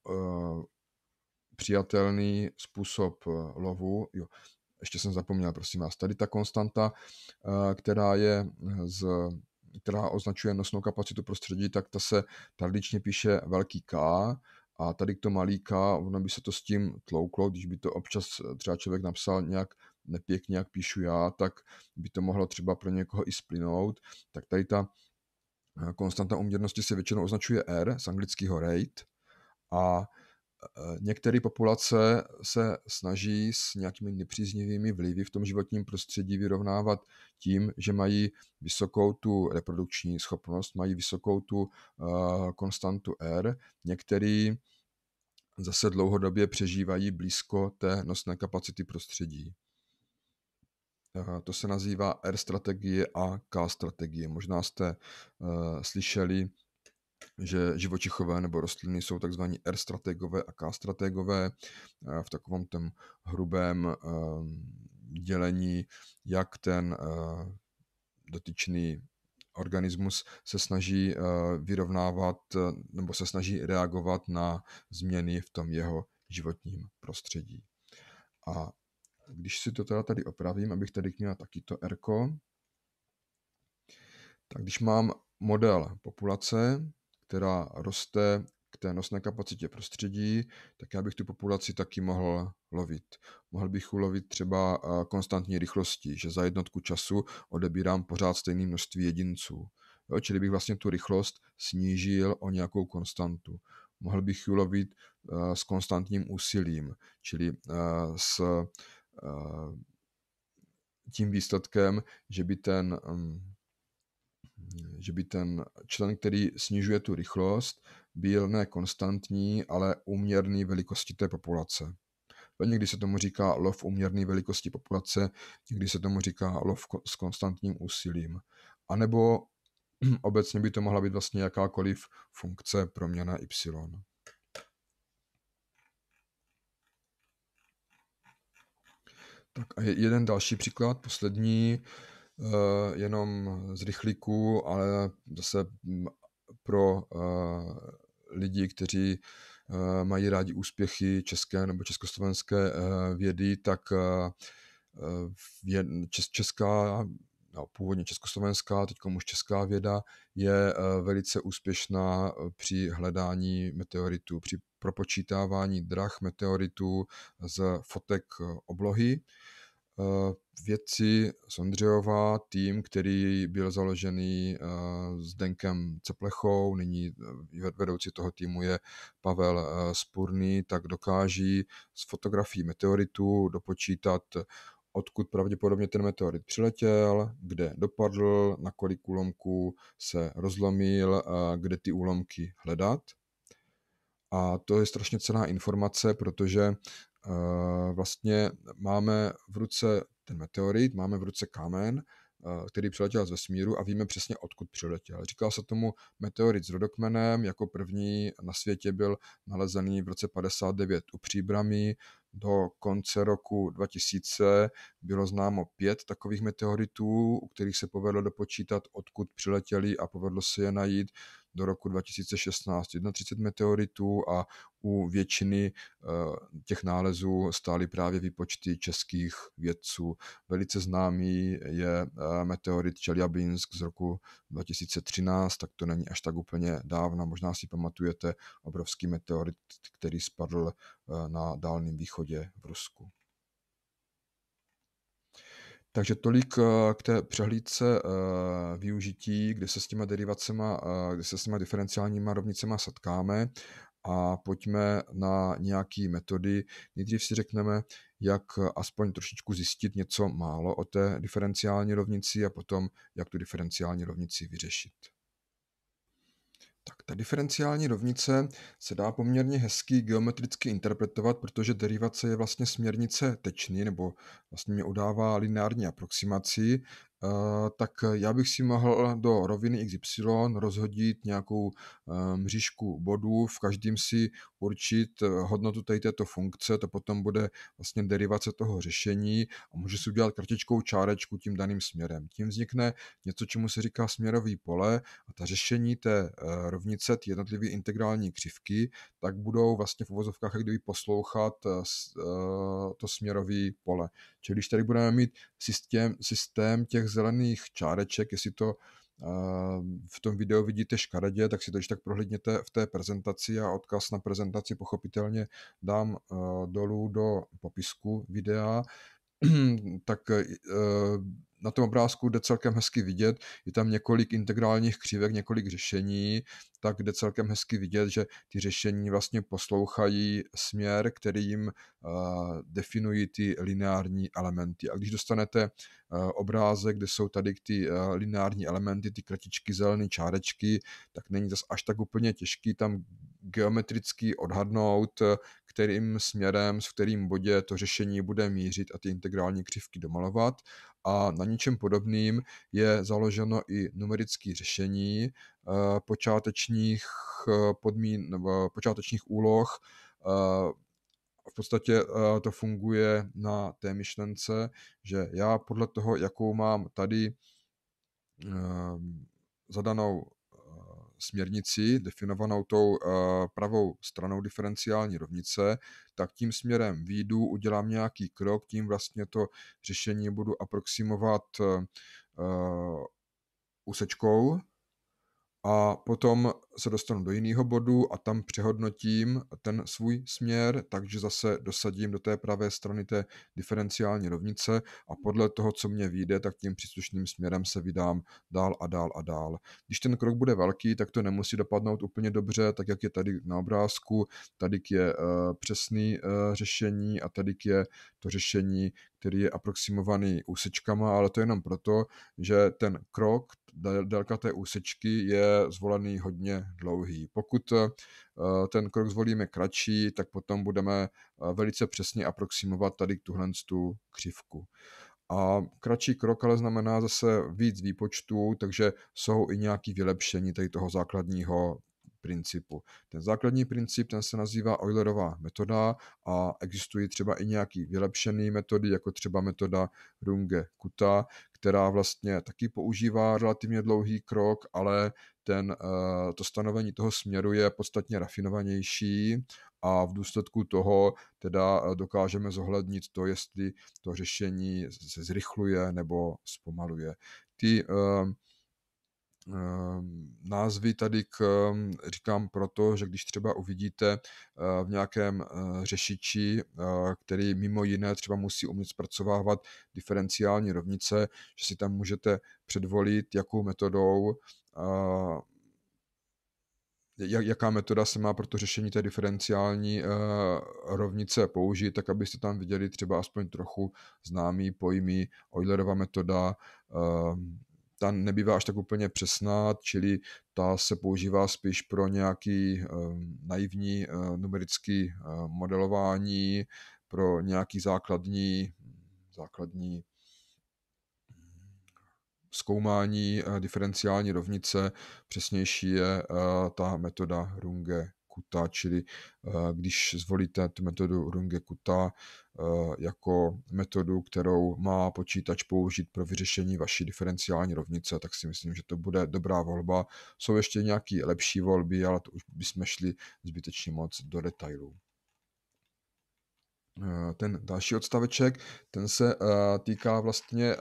přijatelný způsob lovu. Jo, ještě jsem zapomněl, prosím vás, tady ta konstanta, která je z která označuje nosnou kapacitu prostředí, tak ta se tradičně píše velký K a tady to malý K, ono by se to s tím tlouklo, když by to občas třeba člověk napsal nějak nepěkně, jak píšu já, tak by to mohlo třeba pro někoho i splynout, tak tady ta eh, konstanta uměrnosti se většinou označuje R z anglického rate a eh, některé populace se snaží s nějakými nepříznivými vlivy v tom životním prostředí vyrovnávat tím, že mají vysokou tu reprodukční schopnost, mají vysokou tu eh, konstantu R. Některý zase dlouhodobě přežívají blízko té nosné kapacity prostředí. To se nazývá R strategie a K strategie. Možná jste eh, slyšeli, že živočichové nebo rostliny jsou takzvaní R strategové a K strategové eh, v takovém tom hrubém eh, dělení, jak ten dotyčný organismus se snaží vyrovnávat nebo se snaží reagovat na změny v tom jeho životním prostředí. A když si to teda tady opravím, abych tady měl taky to R, tak když mám model populace, která roste k té nosné kapacitě prostředí, tak já bych tu populaci taky mohl lovit. Mohl bych ulovit třeba eh, konstantní rychlosti, že za jednotku času odebírám pořád stejné množství jedinců. Jo, čili bych vlastně tu rychlost snížil o nějakou konstantu. Mohl bych ji lovit eh, s konstantním úsilím, čili eh, s Eh, tím výsledkem, že by ten, mm, že by ten člen, který snižuje tu rychlost, byl ne konstantní, ale uměrný velikosti té populace. Někdy se tomu říká lov uměrný velikosti populace, někdy se tomu říká lov s konstantním úsilím. A nebo obecně by to mohla být vlastně jakákoliv funkce proměna y. Tak a jeden další příklad, poslední, eh, jenom z rychlíku, ale zase pro eh, lidi, kteří eh, mají rádi úspěchy české nebo československé vědy, tak česká, no, původně československá, teď už česká věda, je velice úspěšná při hledání meteoritů, při propočítávání drah meteoritů z fotek oblohy Eh, vědci z Ondřejova, tým, který byl založený eh, s Denkem Ceplechou, nyní eh, vedoucí toho týmu je Pavel Spurný, tak dokáží z fotografií meteoritu dopočítat odkud pravděpodobně ten meteorit přiletěl, kde dopadl, na kolik úlomků se rozlomil, kde ty úlomky hledat. A to je strašně cená informace, protože Eh, vlastně máme v ruce ten meteorit, máme v ruce kámen, eh, který přiletěl z vesmíru a víme přesně, odkud přiletěl. Říkal se tomu meteorit s rodokmenem, jako první na světě byl nalezený v roce 59 u Příbramí, do konce roku 2000 bylo známo pět takových meteoritů, u kterých se povedlo dopočítat, odkud přiletěli a povedlo se je najít do roku 2016 31 meteoritů a u většiny eh, těch nálezů stály právě výpočty českých vědců. Velice známý je eh, meteorit Čeliabinsk z roku 2013, tak to není až tak úplně dávno. Možná si pamatujete obrovský meteorit, který spadl eh, na Dálném východě v Rusku. Takže tolik eh, k té přehlídce eh, využití, kde se s těma derivacema, eh, kde se s těma diferenciálníma rovnicema setkáme a pojďme na nějaké metody. Nejdřív si řekneme, jak aspoň trošičku zjistit něco málo o té diferenciální rovnici a potom, jak tu diferenciální rovnici vyřešit. Tak ta diferenciální rovnice se dá poměrně hezky geometricky interpretovat, protože derivace je vlastně směrnice tečný, nebo vlastně mě udává lineární aproximaci, eh, tak já bych si mohl do roviny XY rozhodit nějakou eh, mřížku bodů, v každém si určit eh, hodnotu tady této funkce, to potom bude vlastně derivace toho řešení a může si udělat kratičkou čárečku tím daným směrem. Tím vznikne něco, čemu se říká směrový pole a ta řešení té rovnice vychycet jednotlivé integrální křivky, tak budou vlastně v uvozovkách kdyby poslouchat eh, eh, to směrové pole. Čili když tady budeme mít systém, systém těch zelených čáreček, jestli to eh, v tom videu vidíte škaredě, tak si to tak prohlídněte v té prezentaci a odkaz na prezentaci pochopitelně dám dolů do popisku videa, tak na tom obrázku jde celkem hezky vidět, je tam několik integrálních křivek, několik řešení tak jde celkem hezky vidět, že ty řešení vlastně poslouchají směr, který jim eh, definují ty lineární elementy. A když dostanete eh, obrázek, kde jsou tady ty eh, lineární elementy, ty kratičky, zelené čárečky, tak není zas až tak úplně těžký tam geometricky odhadnout, kterým směrem, s kterým bodě to řešení bude mířit a ty integrální křivky domalovat. A na něčem podobným je založeno i numerické řešení, Eh, počátečních eh, podmín nebo počátečních úloh. Eh, v podstatě to funguje na té myšlence, že já podle toho, jakou mám tady ehm, zadanou směrnici, definovanou tou pravou stranou diferenciální rovnice, tak tím směrem výjdu, udělám nějaký krok, tím vlastně to řešení budu aproximovat úsečkou, a potom se dostanu do jiného bodu a tam přehodnotím ten svůj směr, takže zase dosadím do té pravé strany té diferenciální rovnice a podle toho, co mě vyjde, tak tím příslušným směrem se vydám dál a dál a dál. Když ten krok bude velký, tak to nemusí dopadnout úplně dobře, tak jak je tady na obrázku, tady je eh, přesný eh, řešení a tady je to řešení, který je aproximovaný úsečkama, ale to je jenom proto, že ten krok, délka té úsečky je zvolený hodně dlouhý. Pokud eh, ten krok zvolíme kratší, tak potom budeme eh, velice přesně aproximovat tady tuhle tu křivku. A kratší krok ale znamená zase víc výpočtů, takže jsou i nějaké vylepšení tady toho základního principu. Ten základní princip, ten se nazývá Eulerova metoda a existují třeba i nějaký vylepšené metody, jako třeba metoda Runge-Kuta, která vlastně taky používá relativně dlouhý krok, ale ten, eh, to stanovení toho směru je podstatně rafinovanější a v důsledku toho teda eh, dokážeme zohlednit to, jestli to řešení se zrychluje nebo zpomaluje. Ty eh, Ehm, názvy tady k, říkám proto, že když třeba uvidíte eh, v nějakém eh, řešiči, eh, který mimo jiné třeba musí umět zpracovávat diferenciální rovnice, že si tam můžete předvolit, jakou metodou jaká metoda se má pro to řešení té diferenciální rovnice použít, tak abyste tam viděli třeba aspoň trochu známý pojmy Eulerova metoda, ehm, ta nebývá až tak úplně přesná, čili ta se používá spíš pro nějaký ehm, naivní eh, numerický eh, modelování, pro nějaký základní, základní hm, zkoumání eh, diferenciální rovnice. Přesnější je ta metoda Runge Kuta, čili když zvolíte tu metodu Runge Kuta, Eh, jako metodu, kterou má počítač použít pro vyřešení vaší diferenciální rovnice, tak si myslím, že to bude dobrá volba. Jsou ještě nějaké lepší volby, ale to už bychom šli zbytečně moc do detailů. Eh, ten další odstaveček, ten se eh, týká vlastně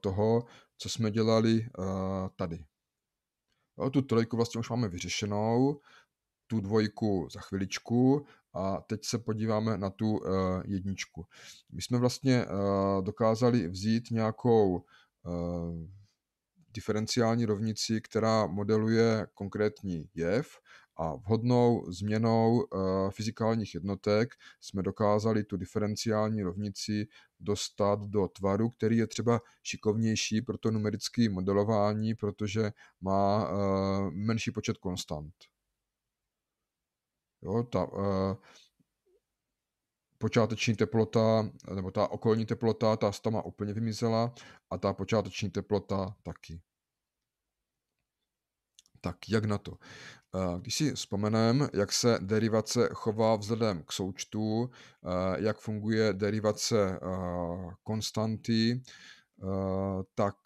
toho, co jsme dělali tady. Tu trojku vlastně už máme vyřešenou, tu dvojku za chviličku a teď se podíváme na tu eh, jedničku. My jsme vlastně eh, dokázali vzít nějakou eh, diferenciální rovnici, která modeluje konkrétní jev a vhodnou změnou fyzikálních jednotek jsme dokázali tu diferenciální rovnici dostat do tvaru, který je třeba šikovnější pro to numerické modelování, protože má menší počet konstant. Jo, ta, uh, počáteční teplota, nebo ta okolní teplota, ta z tam úplně vymizela a ta počáteční teplota taky. Tak jak na to? Eh, když si vzpomeneme, jak se derivace chová vzhledem k součtu, eh, jak funguje derivace konstanty, tak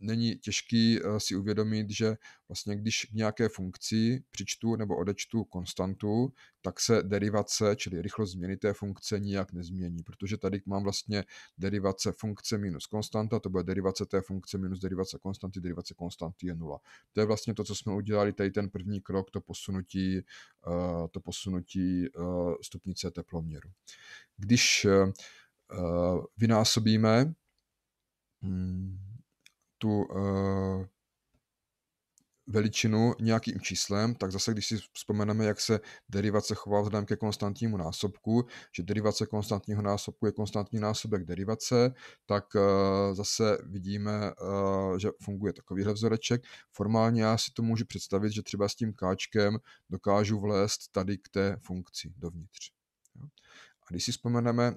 není těžký eh, si uvědomit, že vlastně když k nějaké funkci přičtu nebo odečtu konstantu, tak se derivace, čili rychlost změny té funkce, nijak nezmění, protože tady mám vlastně derivace funkce minus konstanta, to bude derivace té funkce minus derivace konstanty, derivace konstanty je nula. To je vlastně to, co jsme udělali, tady ten první krok, to posunutí, eh, to posunutí eh, stupnice teploměru. Když vynásobíme, hmm, tu uh, veličinu nějakým číslem, tak zase když si vzpomeneme, jak se derivace chová vzhledem ke konstantnímu násobku, že derivace konstantního násobku je konstantní násobek derivace, tak eh, zase vidíme, eh, že funguje takovýhle vzoreček. Formálně já si to můžu představit, že třeba s tím káčkem dokážu vlézt tady k té funkci dovnitř. A když si vzpomeneme,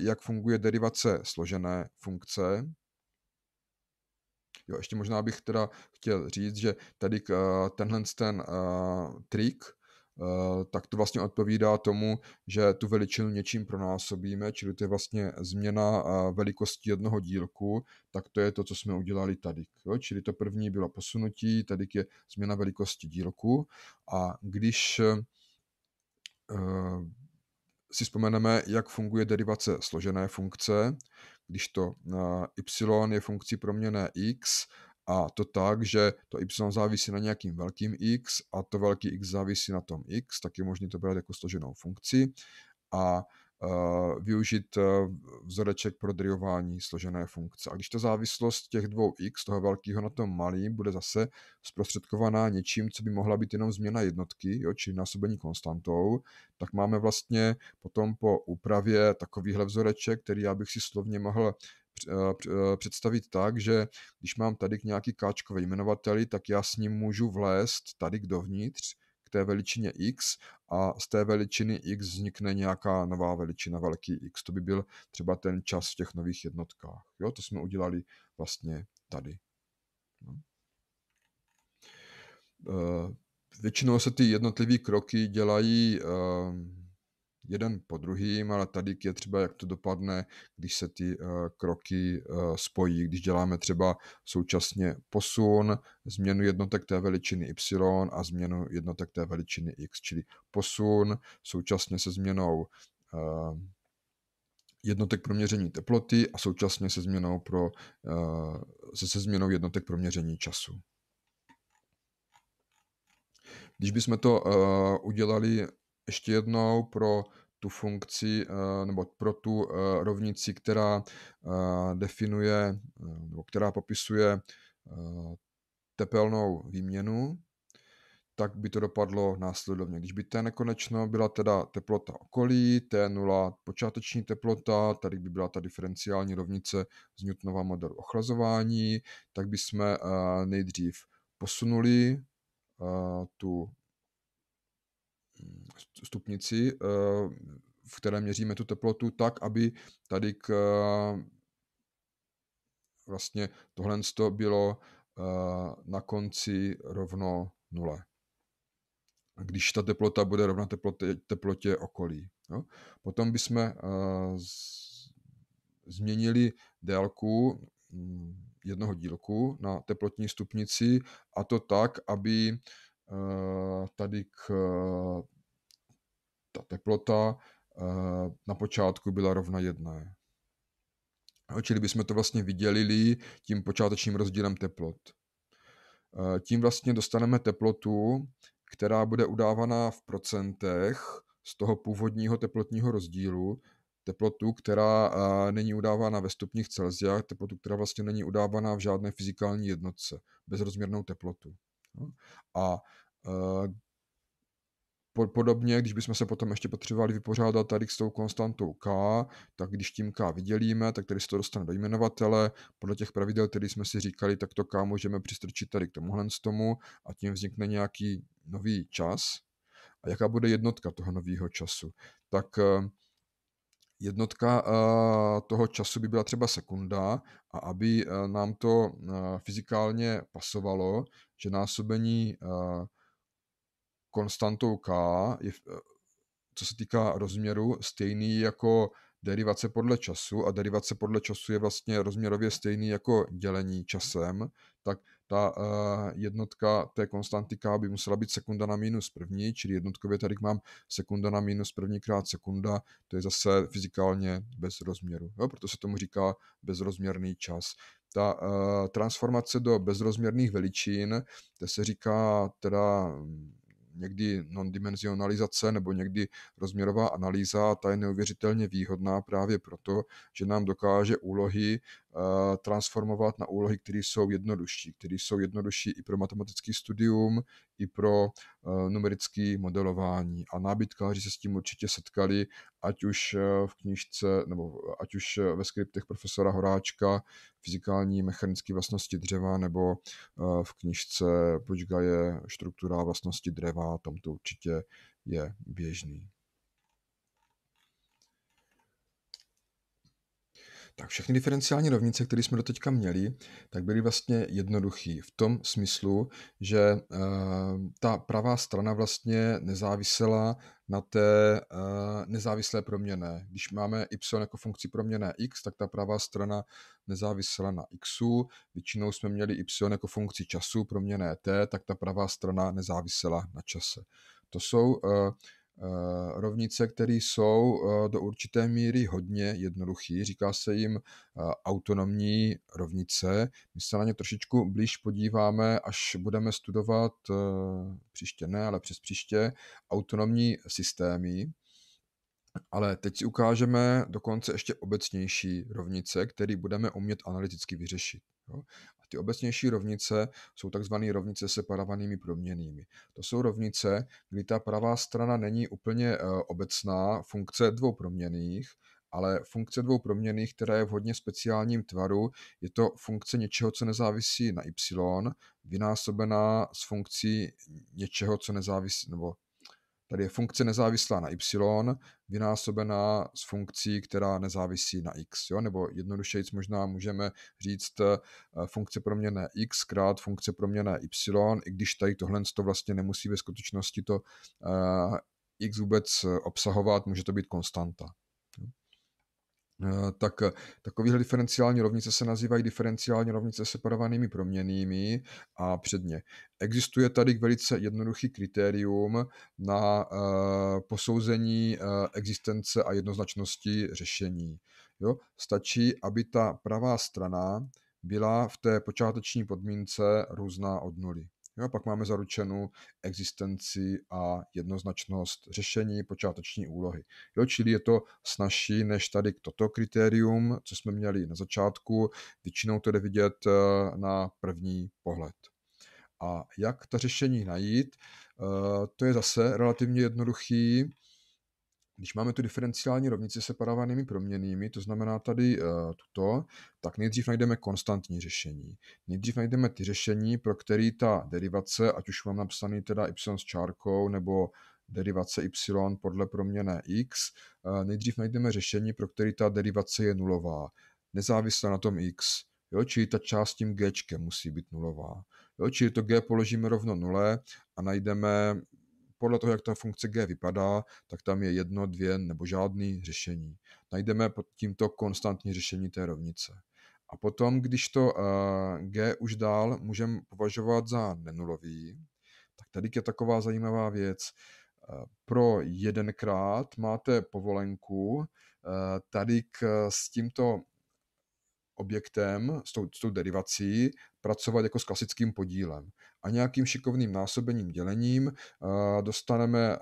jak funguje derivace složené funkce, Jo, ještě možná bych teda chtěl říct, že tady eh, tenhle ten eh, trik, eh, tak to vlastně odpovídá tomu, že tu veličinu něčím pronásobíme, čili to je vlastně změna velikosti jednoho dílku, tak to je to, co jsme udělali tady. Jo? Čili to první bylo posunutí, tady je změna velikosti dílku a když si vzpomeneme, jak funguje derivace složené funkce, když to eh, y je funkcí proměné x a to tak, že to y závisí na nějakým velkým x a to velký x závisí na tom x, tak je možné to brát jako složenou funkci a Eh, využít eh, vzoreček pro derivování složené funkce. A když ta závislost těch dvou x, toho velkého na tom malý, bude zase zprostředkovaná něčím, co by mohla být jenom změna jednotky, jo, či násobení konstantou, tak máme vlastně potom po úpravě takovýhle vzoreček, který já bych si slovně mohl eh, představit tak, že když mám tady k nějaký káčkový jmenovateli, tak já s ním můžu vlézt tady k dovnitř, té veličině x a z té veličiny x vznikne nějaká nová veličina velký x. To by byl třeba ten čas v těch nových jednotkách. Jo, to jsme udělali vlastně tady. No. Eh, většinou se ty jednotlivé kroky dělají ehm, jeden po druhým, ale tady je třeba, jak to dopadne, když se ty eh, kroky eh, spojí, když děláme třeba současně posun, změnu jednotek té veličiny y a změnu jednotek té veličiny x, čili posun současně se změnou eh, jednotek pro měření teploty a současně se změnou, pro, se, se změnou jednotek pro měření času. Když bychom to udělali ještě jednou pro tu funkci eh, nebo pro tu eh, rovnici, která eh, definuje nebo která popisuje tepelnou výměnu, tak by to dopadlo následovně. Když by T nekonečno byla teda teplota okolí, T0 počáteční teplota, tady by byla ta diferenciální rovnice z Newtonova modelu ochlazování, tak by jsme nejdřív posunuli tu stupnici, eh, v které měříme tu teplotu, tak, aby tady k eh, vlastně tohle bylo eh, na konci rovno nule. Když ta teplota bude rovna teplotě, teplotě okolí. Jo? Potom bychom změnili délku mm, jednoho dílku na teplotní stupnici a to tak, aby tady k ta teplota eh, na počátku byla rovna jedné. Čili bychom to vlastně vydělili tím počátečním rozdílem teplot. Eh, tím vlastně dostaneme teplotu, která bude udávaná v procentech z toho původního teplotního rozdílu, teplotu, která eh, není udávána ve stupních Celsia, teplotu, která vlastně není udávána v žádné fyzikální jednotce, bezrozměrnou teplotu. A Podobně, když bychom se potom ještě potřebovali vypořádat tady s tou konstantou k, tak když tím k vydělíme, tak tady se to dostane do jmenovatele. Podle těch pravidel, které jsme si říkali, tak to k můžeme přistrčit tady k tomuhle z tomu a tím vznikne nějaký nový čas. A jaká bude jednotka toho nového času? Tak eh, jednotka eh, toho času by byla třeba sekunda a aby eh, nám to fyzikálně pasovalo, že násobení konstantou K je, eh, co se týká rozměru, stejný jako derivace podle času a derivace podle času je vlastně rozměrově stejný jako dělení časem, tak ta eh, jednotka té konstanty K by musela být sekunda na minus první, čili jednotkově tady mám sekunda na minus první krát sekunda, to je zase fyzikálně bez rozměru, jo? proto se tomu říká bezrozměrný čas. Ta eh, transformace do bezrozměrných veličin, to se říká teda někdy non-dimensionalizace nebo někdy rozměrová analýza, ta je neuvěřitelně výhodná právě proto, že nám dokáže úlohy Eh, transformovat na úlohy, které jsou jednodušší, které jsou jednodušší i pro matematický studium, i pro eh, numerické modelování. A nábytkáři se s tím určitě setkali, ať už eh, v knižce, nebo ať už ve skriptech profesora Horáčka, fyzikální mechanické vlastnosti dřeva, nebo v knižce je struktura vlastnosti dřeva, tam to určitě je běžný. Tak všechny diferenciální rovnice, které jsme doteďka měli, tak byly vlastně jednoduché v tom smyslu, že eh, ta pravá strana vlastně nezávisela na té eh, nezávislé proměné. Když máme y jako funkci proměné x, tak ta pravá strana nezávisela na xu. Většinou jsme měli y jako funkci času proměné t, tak ta pravá strana nezávisela na čase. To jsou eh, Eh, rovnice, které jsou eh, do určité míry hodně jednoduché. Říká se jim eh, autonomní rovnice. My se na ně trošičku blíž podíváme, až budeme studovat příště, ne, ale přes příště, autonomní systémy. Ale teď si ukážeme dokonce ještě obecnější rovnice, které budeme umět analyticky vyřešit. Jo? A ty obecnější rovnice jsou takzvané rovnice separovanými proměnými. To jsou rovnice, kdy ta pravá strana není úplně eh, obecná funkce dvou proměných, ale funkce dvou proměných, která je v hodně speciálním tvaru, je to funkce něčeho, co nezávisí na y, vynásobená s funkcí něčeho, co nezávisí, nebo Tady je funkce nezávislá na y vynásobená s funkcí, která nezávisí na x. Jo? Nebo jednodušeji možná můžeme říct eh, funkce proměné x krát funkce proměné y, i když tady tohle to vlastně nemusí ve skutečnosti to eh, x vůbec obsahovat, může to být konstanta. Eh, tak eh, takovéhle diferenciální rovnice se nazývají diferenciální rovnice separovanými proměnými a předně. Existuje tady velice jednoduchý kritérium na eh, posouzení existence a jednoznačnosti řešení. Jo? Stačí, aby ta pravá strana byla v té počáteční podmínce různá od nuly. Jo, pak máme zaručenou existenci a jednoznačnost řešení počáteční úlohy. Jo, čili je to snažší než tady toto kritérium, co jsme měli na začátku, většinou to jde vidět eh, na první pohled. A jak ta řešení najít, eh, to je zase relativně jednoduchý když máme tu diferenciální rovnici separovanými proměnými, to znamená tady uh, tuto, tak nejdřív najdeme konstantní řešení. Nejdřív najdeme ty řešení, pro který ta derivace, ať už mám napsaný teda y s čárkou nebo derivace y podle proměné x, uh, nejdřív najdeme řešení, pro který ta derivace je nulová, nezávisle na tom x. Jo, čili ta část tím g musí být nulová. Jo, čili to g položíme rovno nule a najdeme podle toho, jak ta funkce G vypadá, tak tam je jedno, dvě nebo žádný řešení. Najdeme pod tímto konstantní řešení té rovnice. A potom, když to eh, G už dál můžeme považovat za nenulový, tak tady je taková zajímavá věc. Eh, pro jedenkrát máte povolenku eh, tady k, s tímto objektem, s tou, s tou derivací, pracovat jako s klasickým podílem a nějakým šikovným násobením dělením dostaneme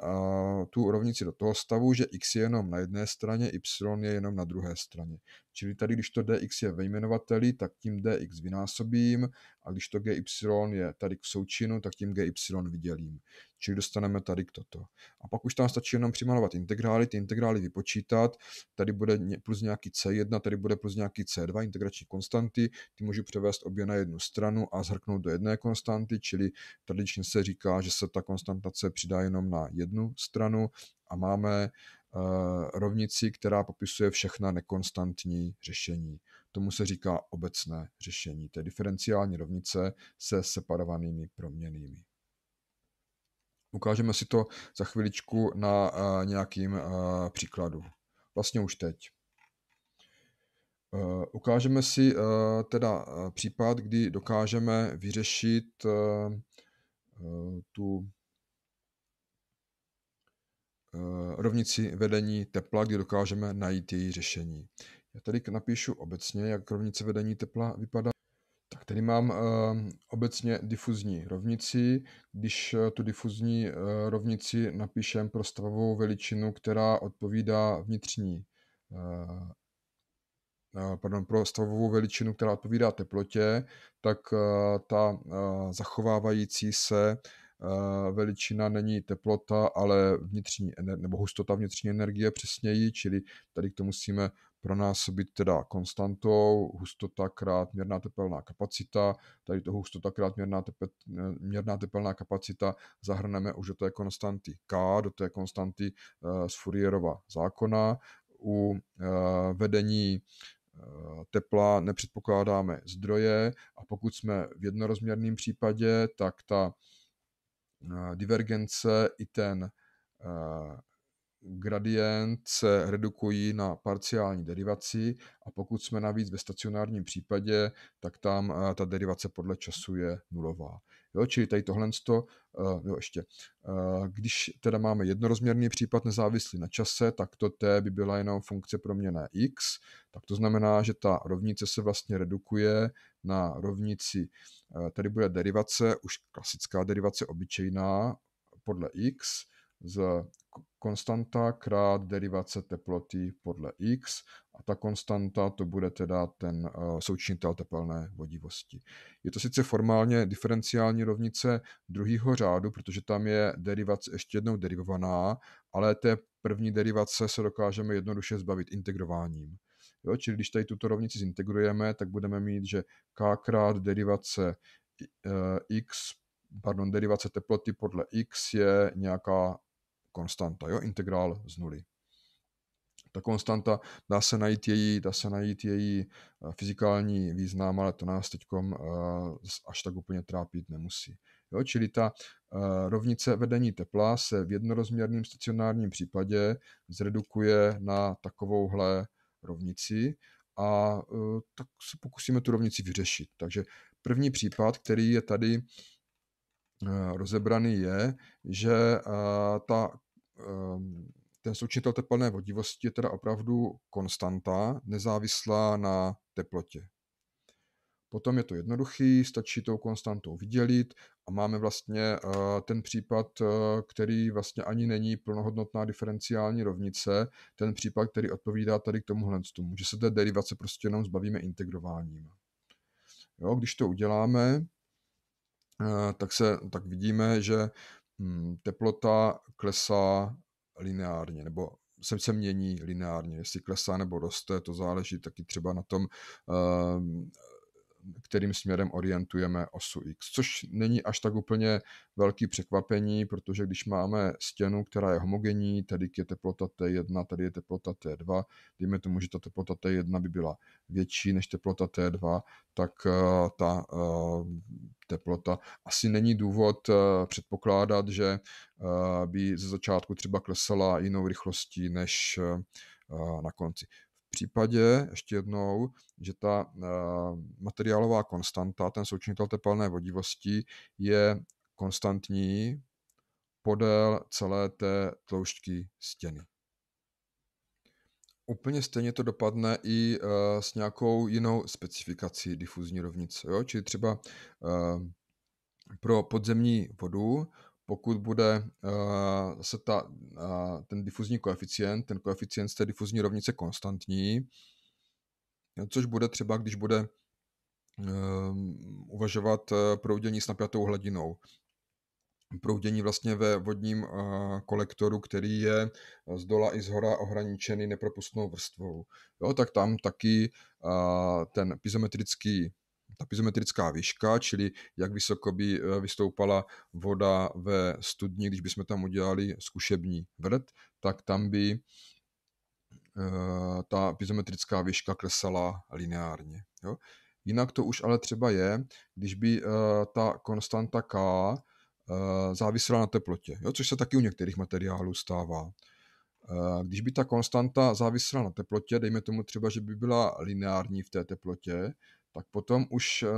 tu rovnici do toho stavu, že x je jenom na jedné straně, y je jenom na druhé straně. Čili tady, když to dx je ve jmenovateli, tak tím dx vynásobím a když to gy je tady k součinu, tak tím gy vydělím čili dostaneme tady k toto. A pak už tam stačí jenom přimalovat integrály, ty integrály vypočítat, tady bude plus nějaký C1, tady bude plus nějaký C2, integrační konstanty, ty můžu převést obě na jednu stranu a zhrknout do jedné konstanty, čili tradičně se říká, že se ta konstantace přidá jenom na jednu stranu a máme eh, rovnici, která popisuje všechna nekonstantní řešení. Tomu se říká obecné řešení, to je diferenciální rovnice se separovanými proměnými. Ukážeme si to za chviličku na eh, nějakým eh, příkladu. Vlastně už teď. Eh, ukážeme si teda případ, kdy dokážeme vyřešit tu rovnici vedení tepla, kdy dokážeme najít její řešení. Já tady napíšu obecně, jak rovnice vedení tepla vypadá. Tady mám eh, obecně difuzní rovnici. Když eh, tu difuzní eh, rovnici napíšem pro stavovou veličinu, která odpovídá vnitřní pardon, pro stavovou veličinu, která odpovídá teplotě, tak ta zachovávající se veličina není teplota, ale vnitřní, nebo hustota vnitřní energie přesněji, čili tady k tomu musíme pro nás být teda konstantou hustota krát měrná tepelná kapacita. Tady to hustota krát měrná, tepe, eh, měrná tepelná kapacita zahrneme už do té konstanty K, do té konstanty eh, z Fourierova zákona. U eh, vedení tepla nepředpokládáme zdroje a pokud jsme v jednorozměrném případě, tak ta divergence i ten gradient se redukují na parciální derivaci a pokud jsme navíc ve stacionárním případě, tak tam eh, ta derivace podle času je nulová. Jo, čili tady tohle, to, eh, jo, ještě, eh, když teda máme jednorozměrný případ nezávislý na čase, tak to t by byla jenom funkce proměné x, tak to znamená, že ta rovnice se vlastně redukuje na rovnici, tady bude derivace, už klasická derivace obyčejná podle x, z konstanta krát derivace teploty podle x a ta konstanta to bude teda ten eh, součinitel tepelné vodivosti. Je to sice formálně diferenciální rovnice druhého řádu, protože tam je derivace ještě jednou derivovaná, ale té první derivace se dokážeme jednoduše zbavit integrováním. Jo, čili když tady tuto rovnici zintegrujeme, tak budeme mít, že k krát derivace eh, x, pardon, derivace teploty podle x je nějaká konstanta, jo, integrál z nuly. Ta konstanta, dá se najít její, dá se najít její eh, fyzikální význam, ale to nás teď eh, až tak úplně trápit nemusí. Jo, čili ta eh, rovnice vedení tepla se v jednorozměrném stacionárním případě zredukuje na takovouhle rovnici a tak se pokusíme tu rovnici vyřešit. Takže první případ, který je tady Eh, rozebraný, je, že eh, ta, ehm, ten součitel teplné vodivosti je teda opravdu konstanta, nezávislá na teplotě. Potom je to jednoduchý, stačí tou konstantou vydělit a máme vlastně eh, ten případ, který vlastně ani není plnohodnotná diferenciální rovnice, ten případ, který odpovídá tady k tomuhle tomu, že se té derivace prostě jenom zbavíme integrováním. Jo, když to uděláme, Eh, tak, se, tak vidíme, že hm, teplota klesá lineárně, nebo se, se mění lineárně. Jestli klesá nebo roste, to záleží taky třeba na tom, eh, kterým směrem orientujeme osu X, což není až tak úplně velký překvapení, protože když máme stěnu, která je homogenní, tady je teplota T1, tady je teplota T2, dejme tomu, že ta teplota T1 by byla větší než teplota T2, tak eh, ta eh, teplota asi není důvod eh, předpokládat, že by ze začátku třeba klesala jinou rychlostí než na konci. V případě, ještě jednou, že ta eh, materiálová konstanta, ten součinitel tepelné vodivosti, je konstantní podél celé té tloušťky stěny. Úplně stejně to dopadne i eh, s nějakou jinou specifikací difuzní rovnice. Jo? Čili třeba eh, pro podzemní vodu pokud bude uh, se ta, uh, ten difuzní koeficient, ten koeficient z té difuzní rovnice konstantní, což bude třeba, když bude uh, uvažovat eh, proudění s napjatou hladinou. Proudění vlastně ve vodním kolektoru, který je z dola i z hora ohraničený nepropustnou vrstvou. Jo, tak tam taky ten pizometrický ta pizometrická výška, čili jak vysoko by eh, vystoupala voda ve studni, když bychom tam udělali zkušební vrt, tak tam by eh, ta pizometrická výška klesala lineárně. Jo? Jinak to už ale třeba je, když by eh, ta konstanta K závisela na teplotě, jo? což se taky u některých materiálů stává. Když by ta konstanta závisela na teplotě, dejme tomu třeba, že by byla lineární v té teplotě, tak potom už eh,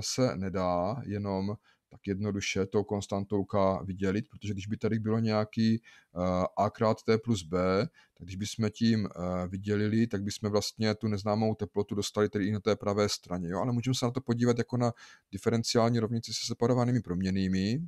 se nedá jenom tak jednoduše tou konstantou K vydělit, protože když by tady bylo nějaký eh, A krát T plus B, tak když bychom tím eh, vydělili, tak bychom vlastně tu neznámou teplotu dostali tedy i na té pravé straně. Jo? Ale můžeme se na to podívat jako na diferenciální rovnici se separovanými proměnými,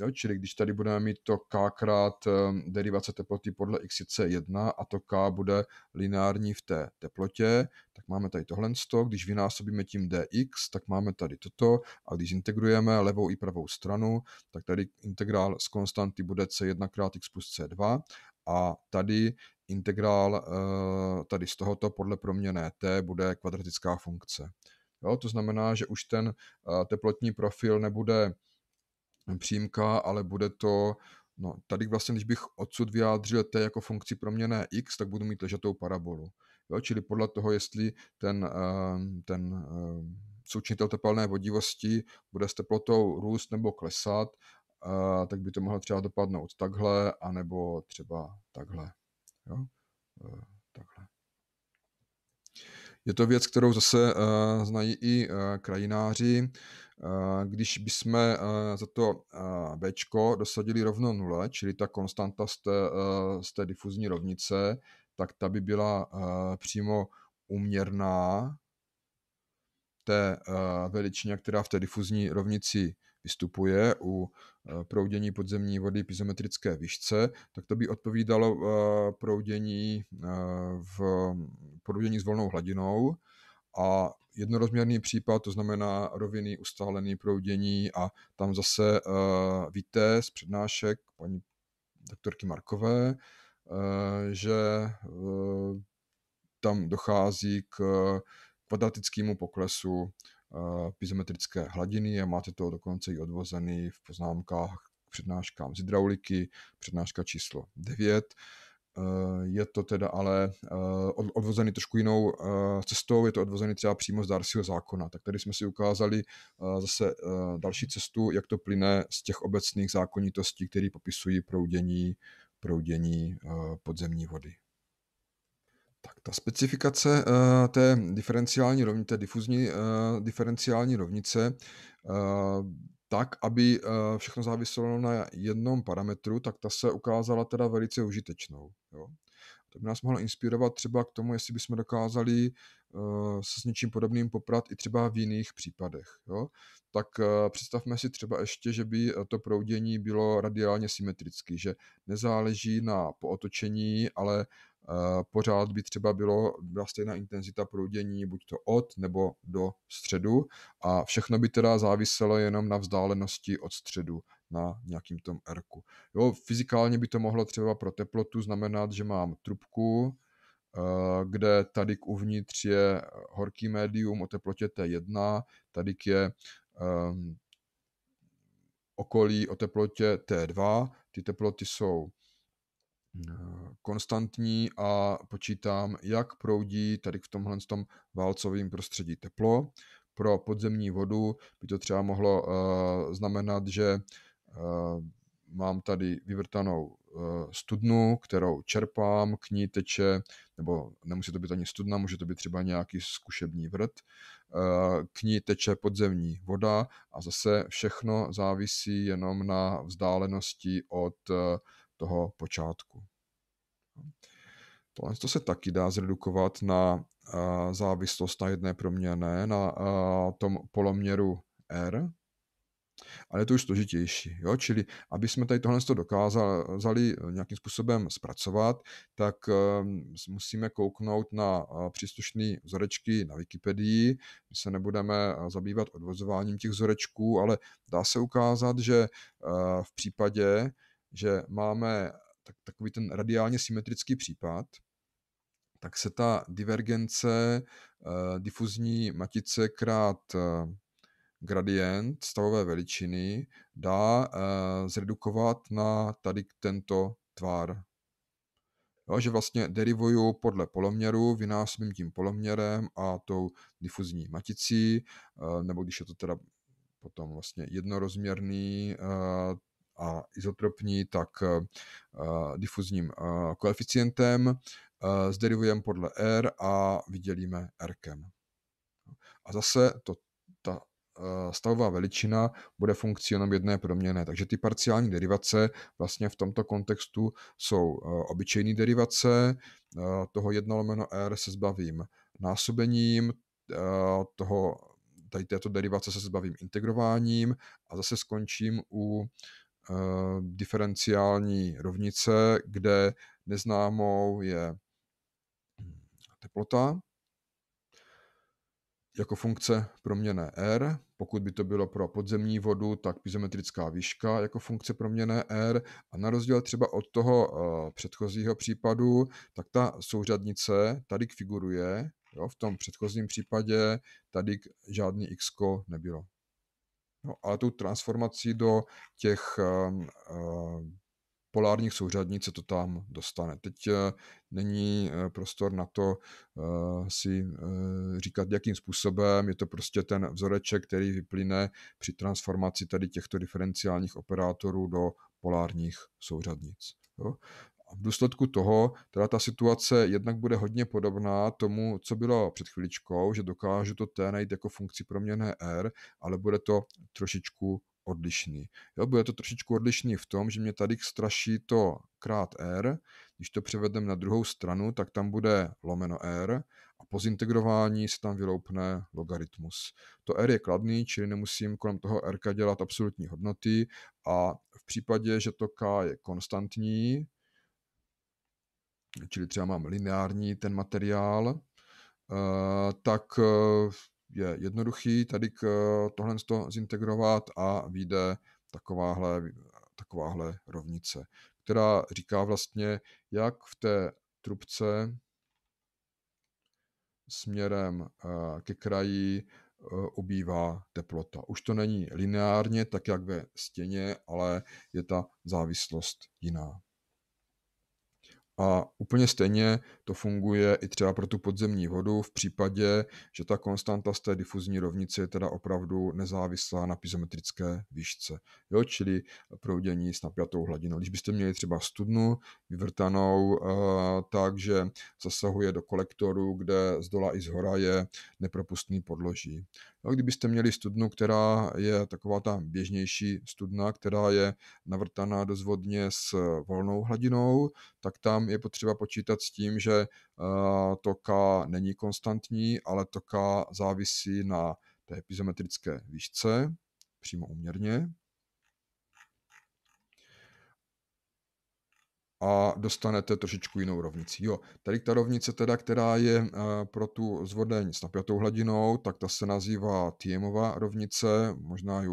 Jo? Čili když tady budeme mít to k krát ehm, derivace teploty podle x c 1 a to k bude lineární v té teplotě, tak máme tady tohle, když vynásobíme tím dx, tak máme tady toto a když integrujeme levou i pravou stranu, tak tady integrál z konstanty bude c1 krát x plus c2 a tady integrál eh, tady z tohoto podle proměné t bude kvadratická funkce. Jo, to znamená, že už ten eh, teplotní profil nebude přímka, ale bude to, no tady vlastně, když bych odsud vyjádřil t jako funkci proměné x, tak budu mít ležatou parabolu. Jo? Čili podle toho, jestli ten, ehm, ten ehm, součinitel tepelné vodivosti bude s teplotou růst nebo klesat, tak by to mohlo třeba dopadnout takhle, anebo třeba takhle. Jo? E, takhle. Je to věc, kterou zase e, znají i e, krajináři. Eh, když bychom eh, za to eh, B dosadili rovno nule, čili ta konstanta z té, z té difuzní rovnice, tak ta by byla přímo uměrná té veličině, která v té difuzní rovnici vystupuje u proudění podzemní vody pizometrické výšce, tak to by odpovídalo proudění, v, proudění s volnou hladinou a jednorozměrný případ, to znamená roviny, ustálený proudění a tam zase uh, víte z přednášek paní doktorky Markové, uh, že uh, tam dochází k kvadratickému poklesu pizometrické hladiny a máte to dokonce i odvozený v poznámkách k přednáškám z hydrauliky, přednáška číslo 9, Eh, je to teda ale eh, odvozený trošku jinou eh, cestou, je to odvozený třeba přímo z Darcyho zákona. Tak tady jsme si ukázali zase další cestu, jak to plyne z těch obecných zákonitostí, které popisují proudění, proudění podzemní vody. Tak ta specifikace té diferenciální rovnice, té difuzní diferenciální rovnice, tak, aby eh, všechno záviselo na jednom parametru, tak ta se ukázala teda velice užitečnou. Jo. To by nás mohlo inspirovat třeba k tomu, jestli bychom dokázali eh, se s něčím podobným poprat i třeba v jiných případech. Jo. Tak eh, představme si třeba ještě, že by to proudění bylo radiálně symetrické, že nezáleží na pootočení, ale pořád by třeba bylo, byla stejná intenzita proudění buď to od nebo do středu a všechno by teda záviselo jenom na vzdálenosti od středu na nějakým tom r Jo, fyzikálně by to mohlo třeba pro teplotu znamenat, že mám trubku, eh, kde tady k uvnitř je horký médium o teplotě T1, tady je um, okolí o teplotě T2, ty teploty jsou Eh, konstantní a počítám, jak proudí tady v tomhle tom válcovém prostředí teplo. Pro podzemní vodu by to třeba mohlo eh, znamenat, že eh, mám tady vyvrtanou studnu, kterou čerpám, k ní teče, nebo nemusí to být ani studna, může to být třeba nějaký zkušební vrt, k ní teče podzemní voda a zase všechno závisí jenom na vzdálenosti od toho počátku. Tohle to se taky dá zredukovat na eh, závislost na jedné proměně, na eh, tom poloměru R, ale je to už složitější. Jo? Čili, aby jsme tady tohle dokázali eh, nějakým způsobem zpracovat, tak musíme kouknout na příslušné vzorečky na Wikipedii. My se nebudeme zabývat odvozováním těch vzorečků, ale dá se ukázat, že v případě, že máme tak, takový ten radiálně symetrický případ, tak se ta divergence eh, difuzní matice krát eh, gradient stavové veličiny dá eh, zredukovat na tady tento tvar. Jo, že vlastně derivuju podle poloměru, vynásobím tím poloměrem a tou difuzní maticí, nebo když je to teda potom vlastně jednorozměrný a izotropní, tak eh, eh, difuzním eh, koeficientem, zderivujeme podle R a vydělíme Rkem. A zase to, ta stavová veličina bude funkcí jenom jedné proměny. Takže ty parciální derivace vlastně v tomto kontextu jsou obyčejné derivace, toho 1 lomeno R se zbavím násobením, toho tady této derivace se zbavím integrováním a zase skončím u Eh, diferenciální rovnice, kde neznámou je hm, teplota jako funkce proměné R. Pokud by to bylo pro podzemní vodu, tak piezometrická výška jako funkce proměné R. A na rozdíl třeba od toho eh, předchozího případu, tak ta souřadnice tady figuruje. Jo, v tom předchozím případě tady žádný x nebylo. No, ale tou transformací do těch ehm, ehm, polárních souřadnic se to tam dostane. Teď eh, není eh, prostor na to eh, si říkat, jakým způsobem. Je to prostě ten vzoreček, který vyplyne při transformaci tady těchto diferenciálních operátorů do polárních souřadnic. Jo? v důsledku toho teda ta situace jednak bude hodně podobná tomu, co bylo před chviličkou, že dokážu to t najít jako funkci proměné r, ale bude to trošičku odlišný. Jo, bude to trošičku odlišný v tom, že mě tady straší to krát r, když to převedeme na druhou stranu, tak tam bude lomeno r a po zintegrování se tam vyloupne logaritmus. To r je kladný, čili nemusím kolem toho r dělat absolutní hodnoty a v případě, že to k je konstantní, čili třeba mám lineární ten materiál, eh, tak eh, je jednoduchý tady k eh, tohle zintegrovat a vyjde takováhle, takováhle rovnice, která říká vlastně, jak v té trubce směrem ke kraji ubývá teplota. Už to není lineárně, tak jak ve stěně, ale je ta závislost jiná. A úplně stejně to funguje i třeba pro tu podzemní vodu v případě, že ta konstanta z té difuzní rovnice je teda opravdu nezávislá na pizometrické výšce, jo? čili proudění s napjatou hladinou. Když byste měli třeba studnu vyvrtanou eh, tak, že zasahuje do kolektoru, kde z dola i z hora je nepropustný podloží. No, Kdybyste měli studnu, která je taková ta běžnější studna, která je navrtaná dozvodně s volnou hladinou, tak tam je potřeba počítat s tím, že Eh, toka není konstantní, ale toka závisí na té epizometrické výšce, přímo uměrně. A dostanete trošičku jinou rovnici. Jo, tady ta rovnice, teda, která je eh, pro tu zvodeň s napjatou hladinou, tak ta se nazývá Tiemová rovnice, možná ji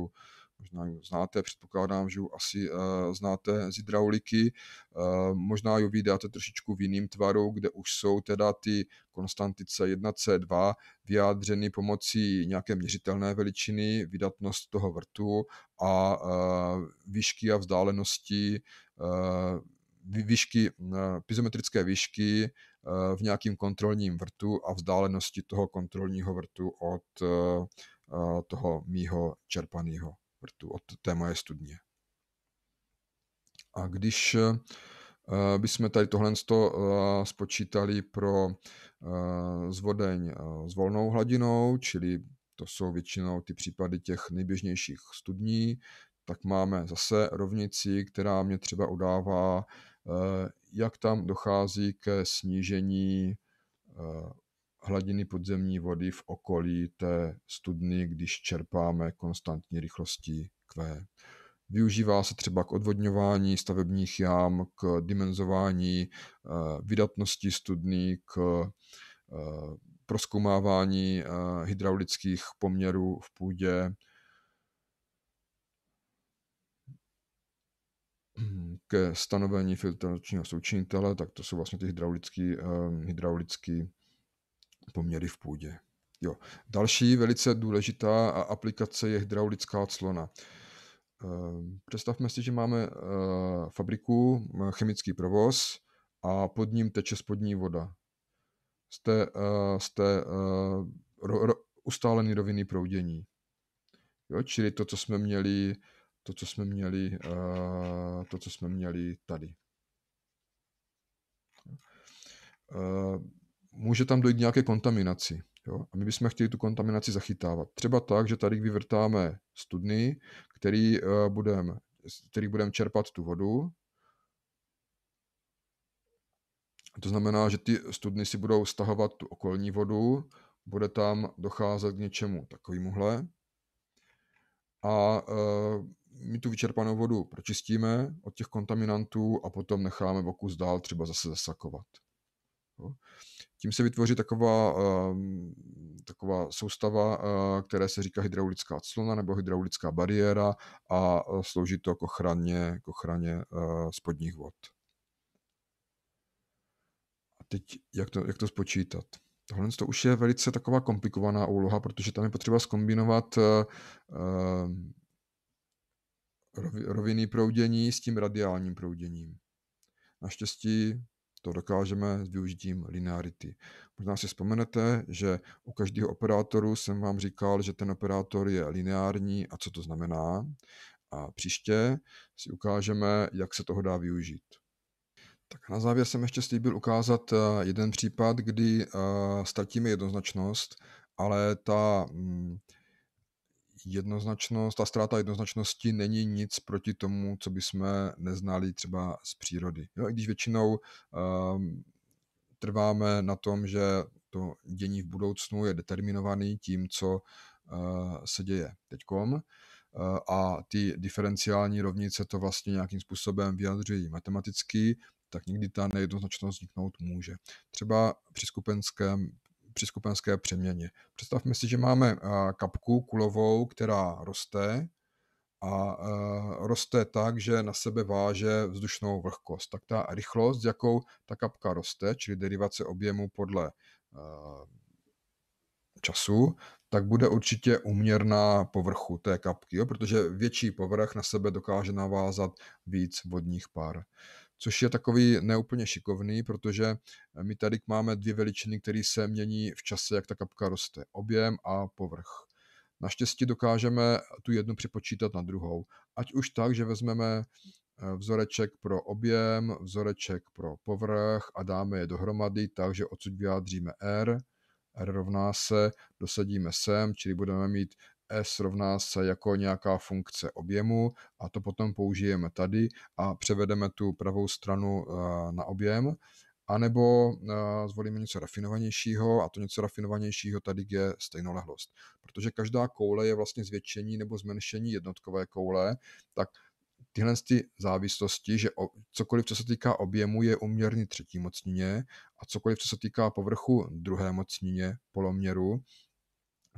možná ji znáte, předpokládám, že ji asi uh, znáte z hydrauliky, uh, možná ji vydáte trošičku v jiným tvaru, kde už jsou teda ty konstantice 1C2 vyjádřeny pomocí nějaké měřitelné veličiny, vydatnost toho vrtu a uh, výšky a vzdálenosti výšky, pizometrické výšky v nějakým kontrolním vrtu a vzdálenosti toho kontrolního vrtu od toho mýho čerpaného protože od té moje studně. A když eh, bychom tady tohle eh, spočítali pro eh, zvodeň s volnou hladinou, čili to jsou většinou ty případy těch nejběžnějších studní, tak máme zase rovnici, která mě třeba udává, jak tam dochází ke snížení hladiny podzemní vody v okolí té studny, když čerpáme konstantní rychlostí Q. Využívá se třeba k odvodňování stavebních jám, k dimenzování eh, vydatnosti studny, k eh, proskoumávání eh, hydraulických poměrů v půdě, ke stanovení filtračního součinitele, tak to jsou vlastně ty hydraulické poměry v půdě. Jo. Další velice důležitá aplikace je hydraulická clona. Ehm, představme si, že máme eh, fabriku, eh, chemický provoz a pod ním teče spodní voda. Jste, eh, jste ro, ro, ustálený roviny proudění. Jo, čili to, co jsme měli, to, co jsme měli, to, co jsme měli tady může tam dojít nějaké kontaminaci. Jo? A my bychom chtěli tu kontaminaci zachytávat. Třeba tak, že tady vyvrtáme studny, který eh, budeme který budeme čerpat tu vodu. To znamená, že ty studny si budou stahovat tu okolní vodu, bude tam docházet k něčemu takovýmuhle. A eh, my tu vyčerpanou vodu pročistíme od těch kontaminantů a potom necháme vokus dál třeba zase zasakovat. Tím se vytvoří taková, ehm, taková soustava, eh, které se říká hydraulická clona nebo hydraulická bariéra a eh, slouží to k ochraně, k ochraně eh, spodních vod. A teď jak to, jak to spočítat? Tohle to už je velice taková komplikovaná úloha, protože tam je potřeba skombinovat ehm, roviny proudění s tím radiálním prouděním. Naštěstí to dokážeme s využitím linearity. Možná si vzpomenete, že u každého operátoru jsem vám říkal, že ten operátor je lineární a co to znamená. A příště si ukážeme, jak se toho dá využít. Tak na závěr jsem ještě slíbil ukázat eh, jeden případ, kdy eh, ztratíme jednoznačnost, ale ta mm, jednoznačnost, ta ztráta jednoznačnosti není nic proti tomu, co bychom neznali třeba z přírody. Jo, I když většinou um, trváme na tom, že to dění v budoucnu je determinovaný tím, co uh, se děje teďkom uh, a ty diferenciální rovnice to vlastně nějakým způsobem vyjadřují matematicky, tak někdy ta nejednoznačnost vzniknout může. Třeba při skupenském při skupenské přeměně. Představme si, že máme eh, kapku kulovou, která roste a eh, roste tak, že na sebe váže vzdušnou vlhkost. Tak ta rychlost, jakou ta kapka roste, čili derivace objemu podle eh, času, tak bude určitě uměrná povrchu té kapky, jo? protože větší povrch na sebe dokáže navázat víc vodních pár což je takový neúplně šikovný, protože eh, my tady máme dvě veličiny, které se mění v čase, jak ta kapka roste. Objem a povrch. Naštěstí dokážeme tu jednu připočítat na druhou. Ať už tak, že vezmeme eh, vzoreček pro objem, vzoreček pro povrch a dáme je dohromady, takže odsud vyjádříme R, R rovná se, dosadíme sem, čili budeme mít s rovná se jako nějaká funkce objemu a to potom použijeme tady a převedeme tu pravou stranu eh, na objem. A nebo eh, zvolíme něco rafinovanějšího a to něco rafinovanějšího tady je stejnolehlost. Protože každá koule je vlastně zvětšení nebo zmenšení jednotkové koule, tak tyhle ty závislosti, že cokoliv, co se týká objemu, je uměrný třetí mocnině a cokoliv, co se týká povrchu druhé mocnině poloměru,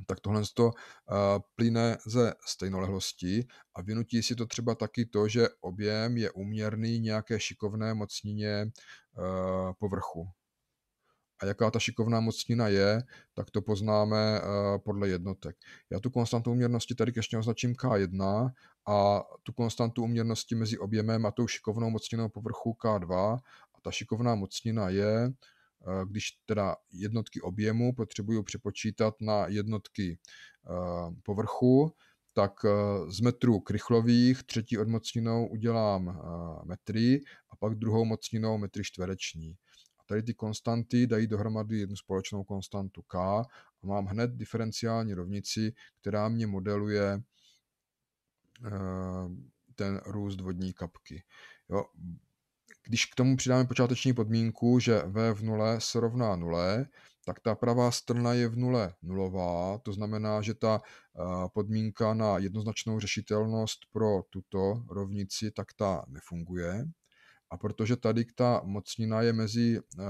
tak tohle to eh, plyne ze stejnolehlosti a vynutí si to třeba taky to, že objem je uměrný nějaké šikovné mocnině eh, povrchu. A jaká ta šikovná mocnina je, tak to poznáme eh, podle jednotek. Já tu konstantu uměrnosti tady ještě označím K1 a tu konstantu uměrnosti mezi objemem a tou šikovnou mocninou povrchu K2 a ta šikovná mocnina je Eh, když teda jednotky objemu potřebuju přepočítat na jednotky eh, povrchu, tak eh, z metrů krychlových třetí odmocninou udělám metry a pak druhou mocninou metry čtvereční. A tady ty konstanty dají dohromady jednu společnou konstantu k a mám hned diferenciální rovnici, která mě modeluje ten růst vodní kapky. Jo, když k tomu přidáme počáteční podmínku, že v v nule se rovná nule, tak ta pravá strana je v nule nulová, to znamená, že ta eh, podmínka na jednoznačnou řešitelnost pro tuto rovnici, tak ta nefunguje. A protože tady ta mocnina je mezi eh,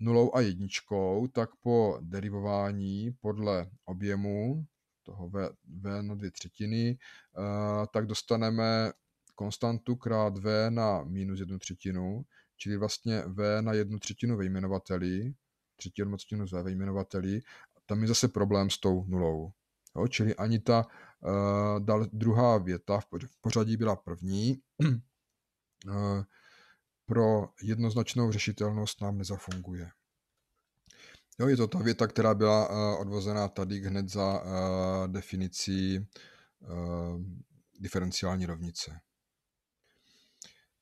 nulou a jedničkou, tak po derivování podle objemu toho V, v na dvě třetiny, eh, tak dostaneme konstantu krát v na minus jednu třetinu, čili vlastně v na jednu třetinu ve jmenovateli, třetí odmocninu v ve jmenovateli, tam je zase problém s tou nulou. Jo, čili ani ta uh, dal, druhá věta v pořadí byla první. uh, pro jednoznačnou řešitelnost nám nezafunguje. Jo, je to ta věta, která byla uh, odvozená tady hned za uh, definicí uh, diferenciální rovnice.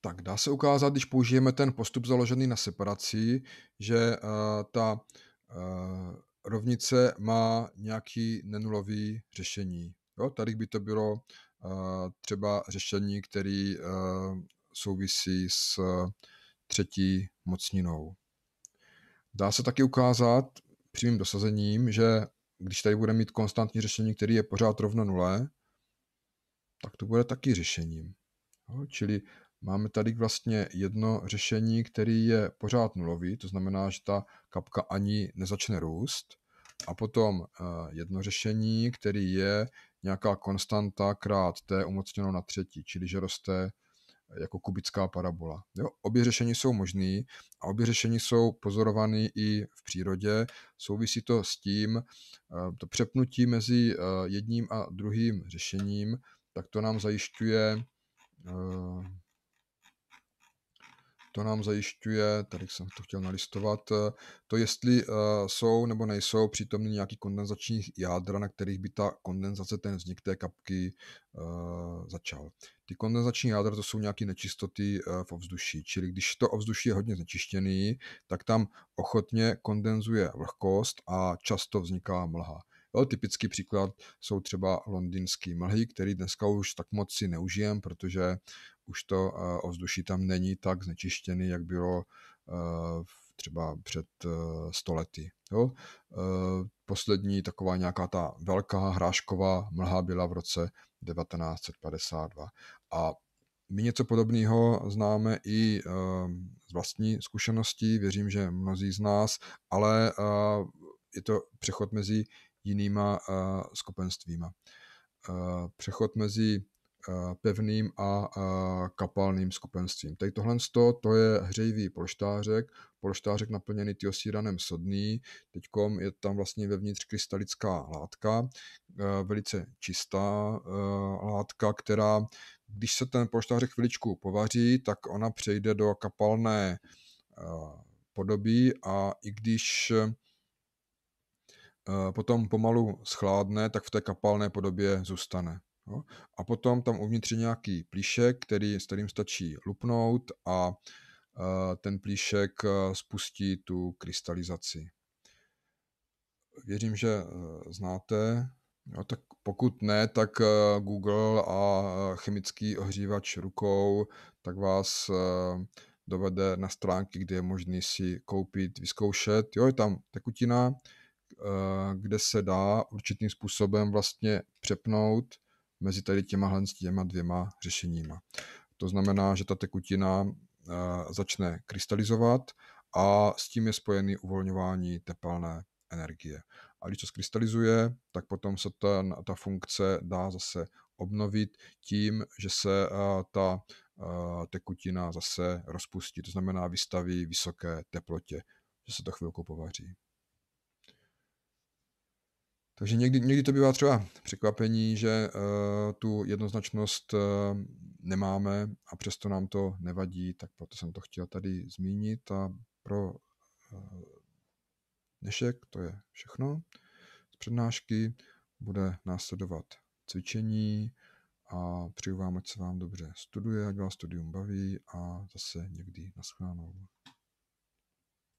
Tak dá se ukázat, když použijeme ten postup založený na separaci, že uh, ta uh, rovnice má nějaký nenulový řešení. Jo, tady by to bylo uh, třeba řešení, který uh, souvisí s třetí mocninou. Dá se taky ukázat přímým dosazením, že když tady budeme mít konstantní řešení, který je pořád rovno nule, tak to bude taky řešením. Jo, čili Máme tady vlastně jedno řešení, který je pořád nulový, to znamená, že ta kapka ani nezačne růst. A potom eh, jedno řešení, který je nějaká konstanta krát t umocněno na třetí, čili že roste eh, jako kubická parabola. Jo, obě řešení jsou možný a obě řešení jsou pozorované i v přírodě. Souvisí to s tím, eh, to přepnutí mezi jedním a druhým řešením, tak to nám zajišťuje to nám zajišťuje, tady jsem to chtěl nalistovat, eh, to jestli eh, jsou nebo nejsou přítomny nějaký kondenzační jádra, na kterých by ta kondenzace, ten vznik té kapky eh, začal. Ty kondenzační jádra to jsou nějaké nečistoty v ovzduší, čili když to ovzduší je hodně znečištěný, tak tam ochotně kondenzuje vlhkost a často vzniká mlha. Jo, typický příklad jsou třeba londýnský mlhy, který dneska už tak moc si neužijem, protože už to eh, ovzduší tam není tak znečištěný, jak bylo eh, třeba před eh, stolety. Jo? Poslední taková nějaká ta velká hrášková mlha byla v roce 1952. A my něco podobného známe i z vlastní zkušenosti, věřím, že mnozí z nás, ale je to přechod mezi jinýma eh, skupenstvíma. Eh, přechod mezi eh, pevným a kapalným skupenstvím. Tady tohle to je hřejivý polštářek, polštářek naplněný tiosíranem sodný, teď je tam vlastně vevnitř krystalická látka, velice čistá látka, která, když se ten polštářek chviličku povaří, tak ona přejde do kapalné podoby a i když Eh, potom pomalu schládne, tak v té kapalné podobě zůstane. Jo? A potom tam uvnitř je nějaký plíšek, který, s kterým stačí lupnout a eh, ten plíšek eh, spustí tu krystalizaci. Věřím, že znáte. Jo, tak pokud ne, tak Google a chemický ohřívač rukou tak vás dovede na stránky, kde je možný si koupit, vyzkoušet. Jo, je tam tekutina, Eh, kde se dá určitým způsobem vlastně přepnout mezi tady těma těma dvěma řešeníma. To znamená, že ta tekutina eh, začne krystalizovat a s tím je spojený uvolňování tepelné energie. A když to skrystalizuje, tak potom se ten, ta funkce dá zase obnovit tím, že se eh, ta tekutina zase rozpustí, to znamená vystaví vysoké teplotě, že se to chvilku povaří. Takže někdy, někdy to bývá třeba překvapení, že uh, tu jednoznačnost uh, nemáme a přesto nám to nevadí, tak proto jsem to chtěl tady zmínit a pro uh, dnešek to je všechno. Z přednášky bude následovat cvičení a přeju vám, ať se vám dobře studuje, ať vás studium baví a zase někdy naschledanou.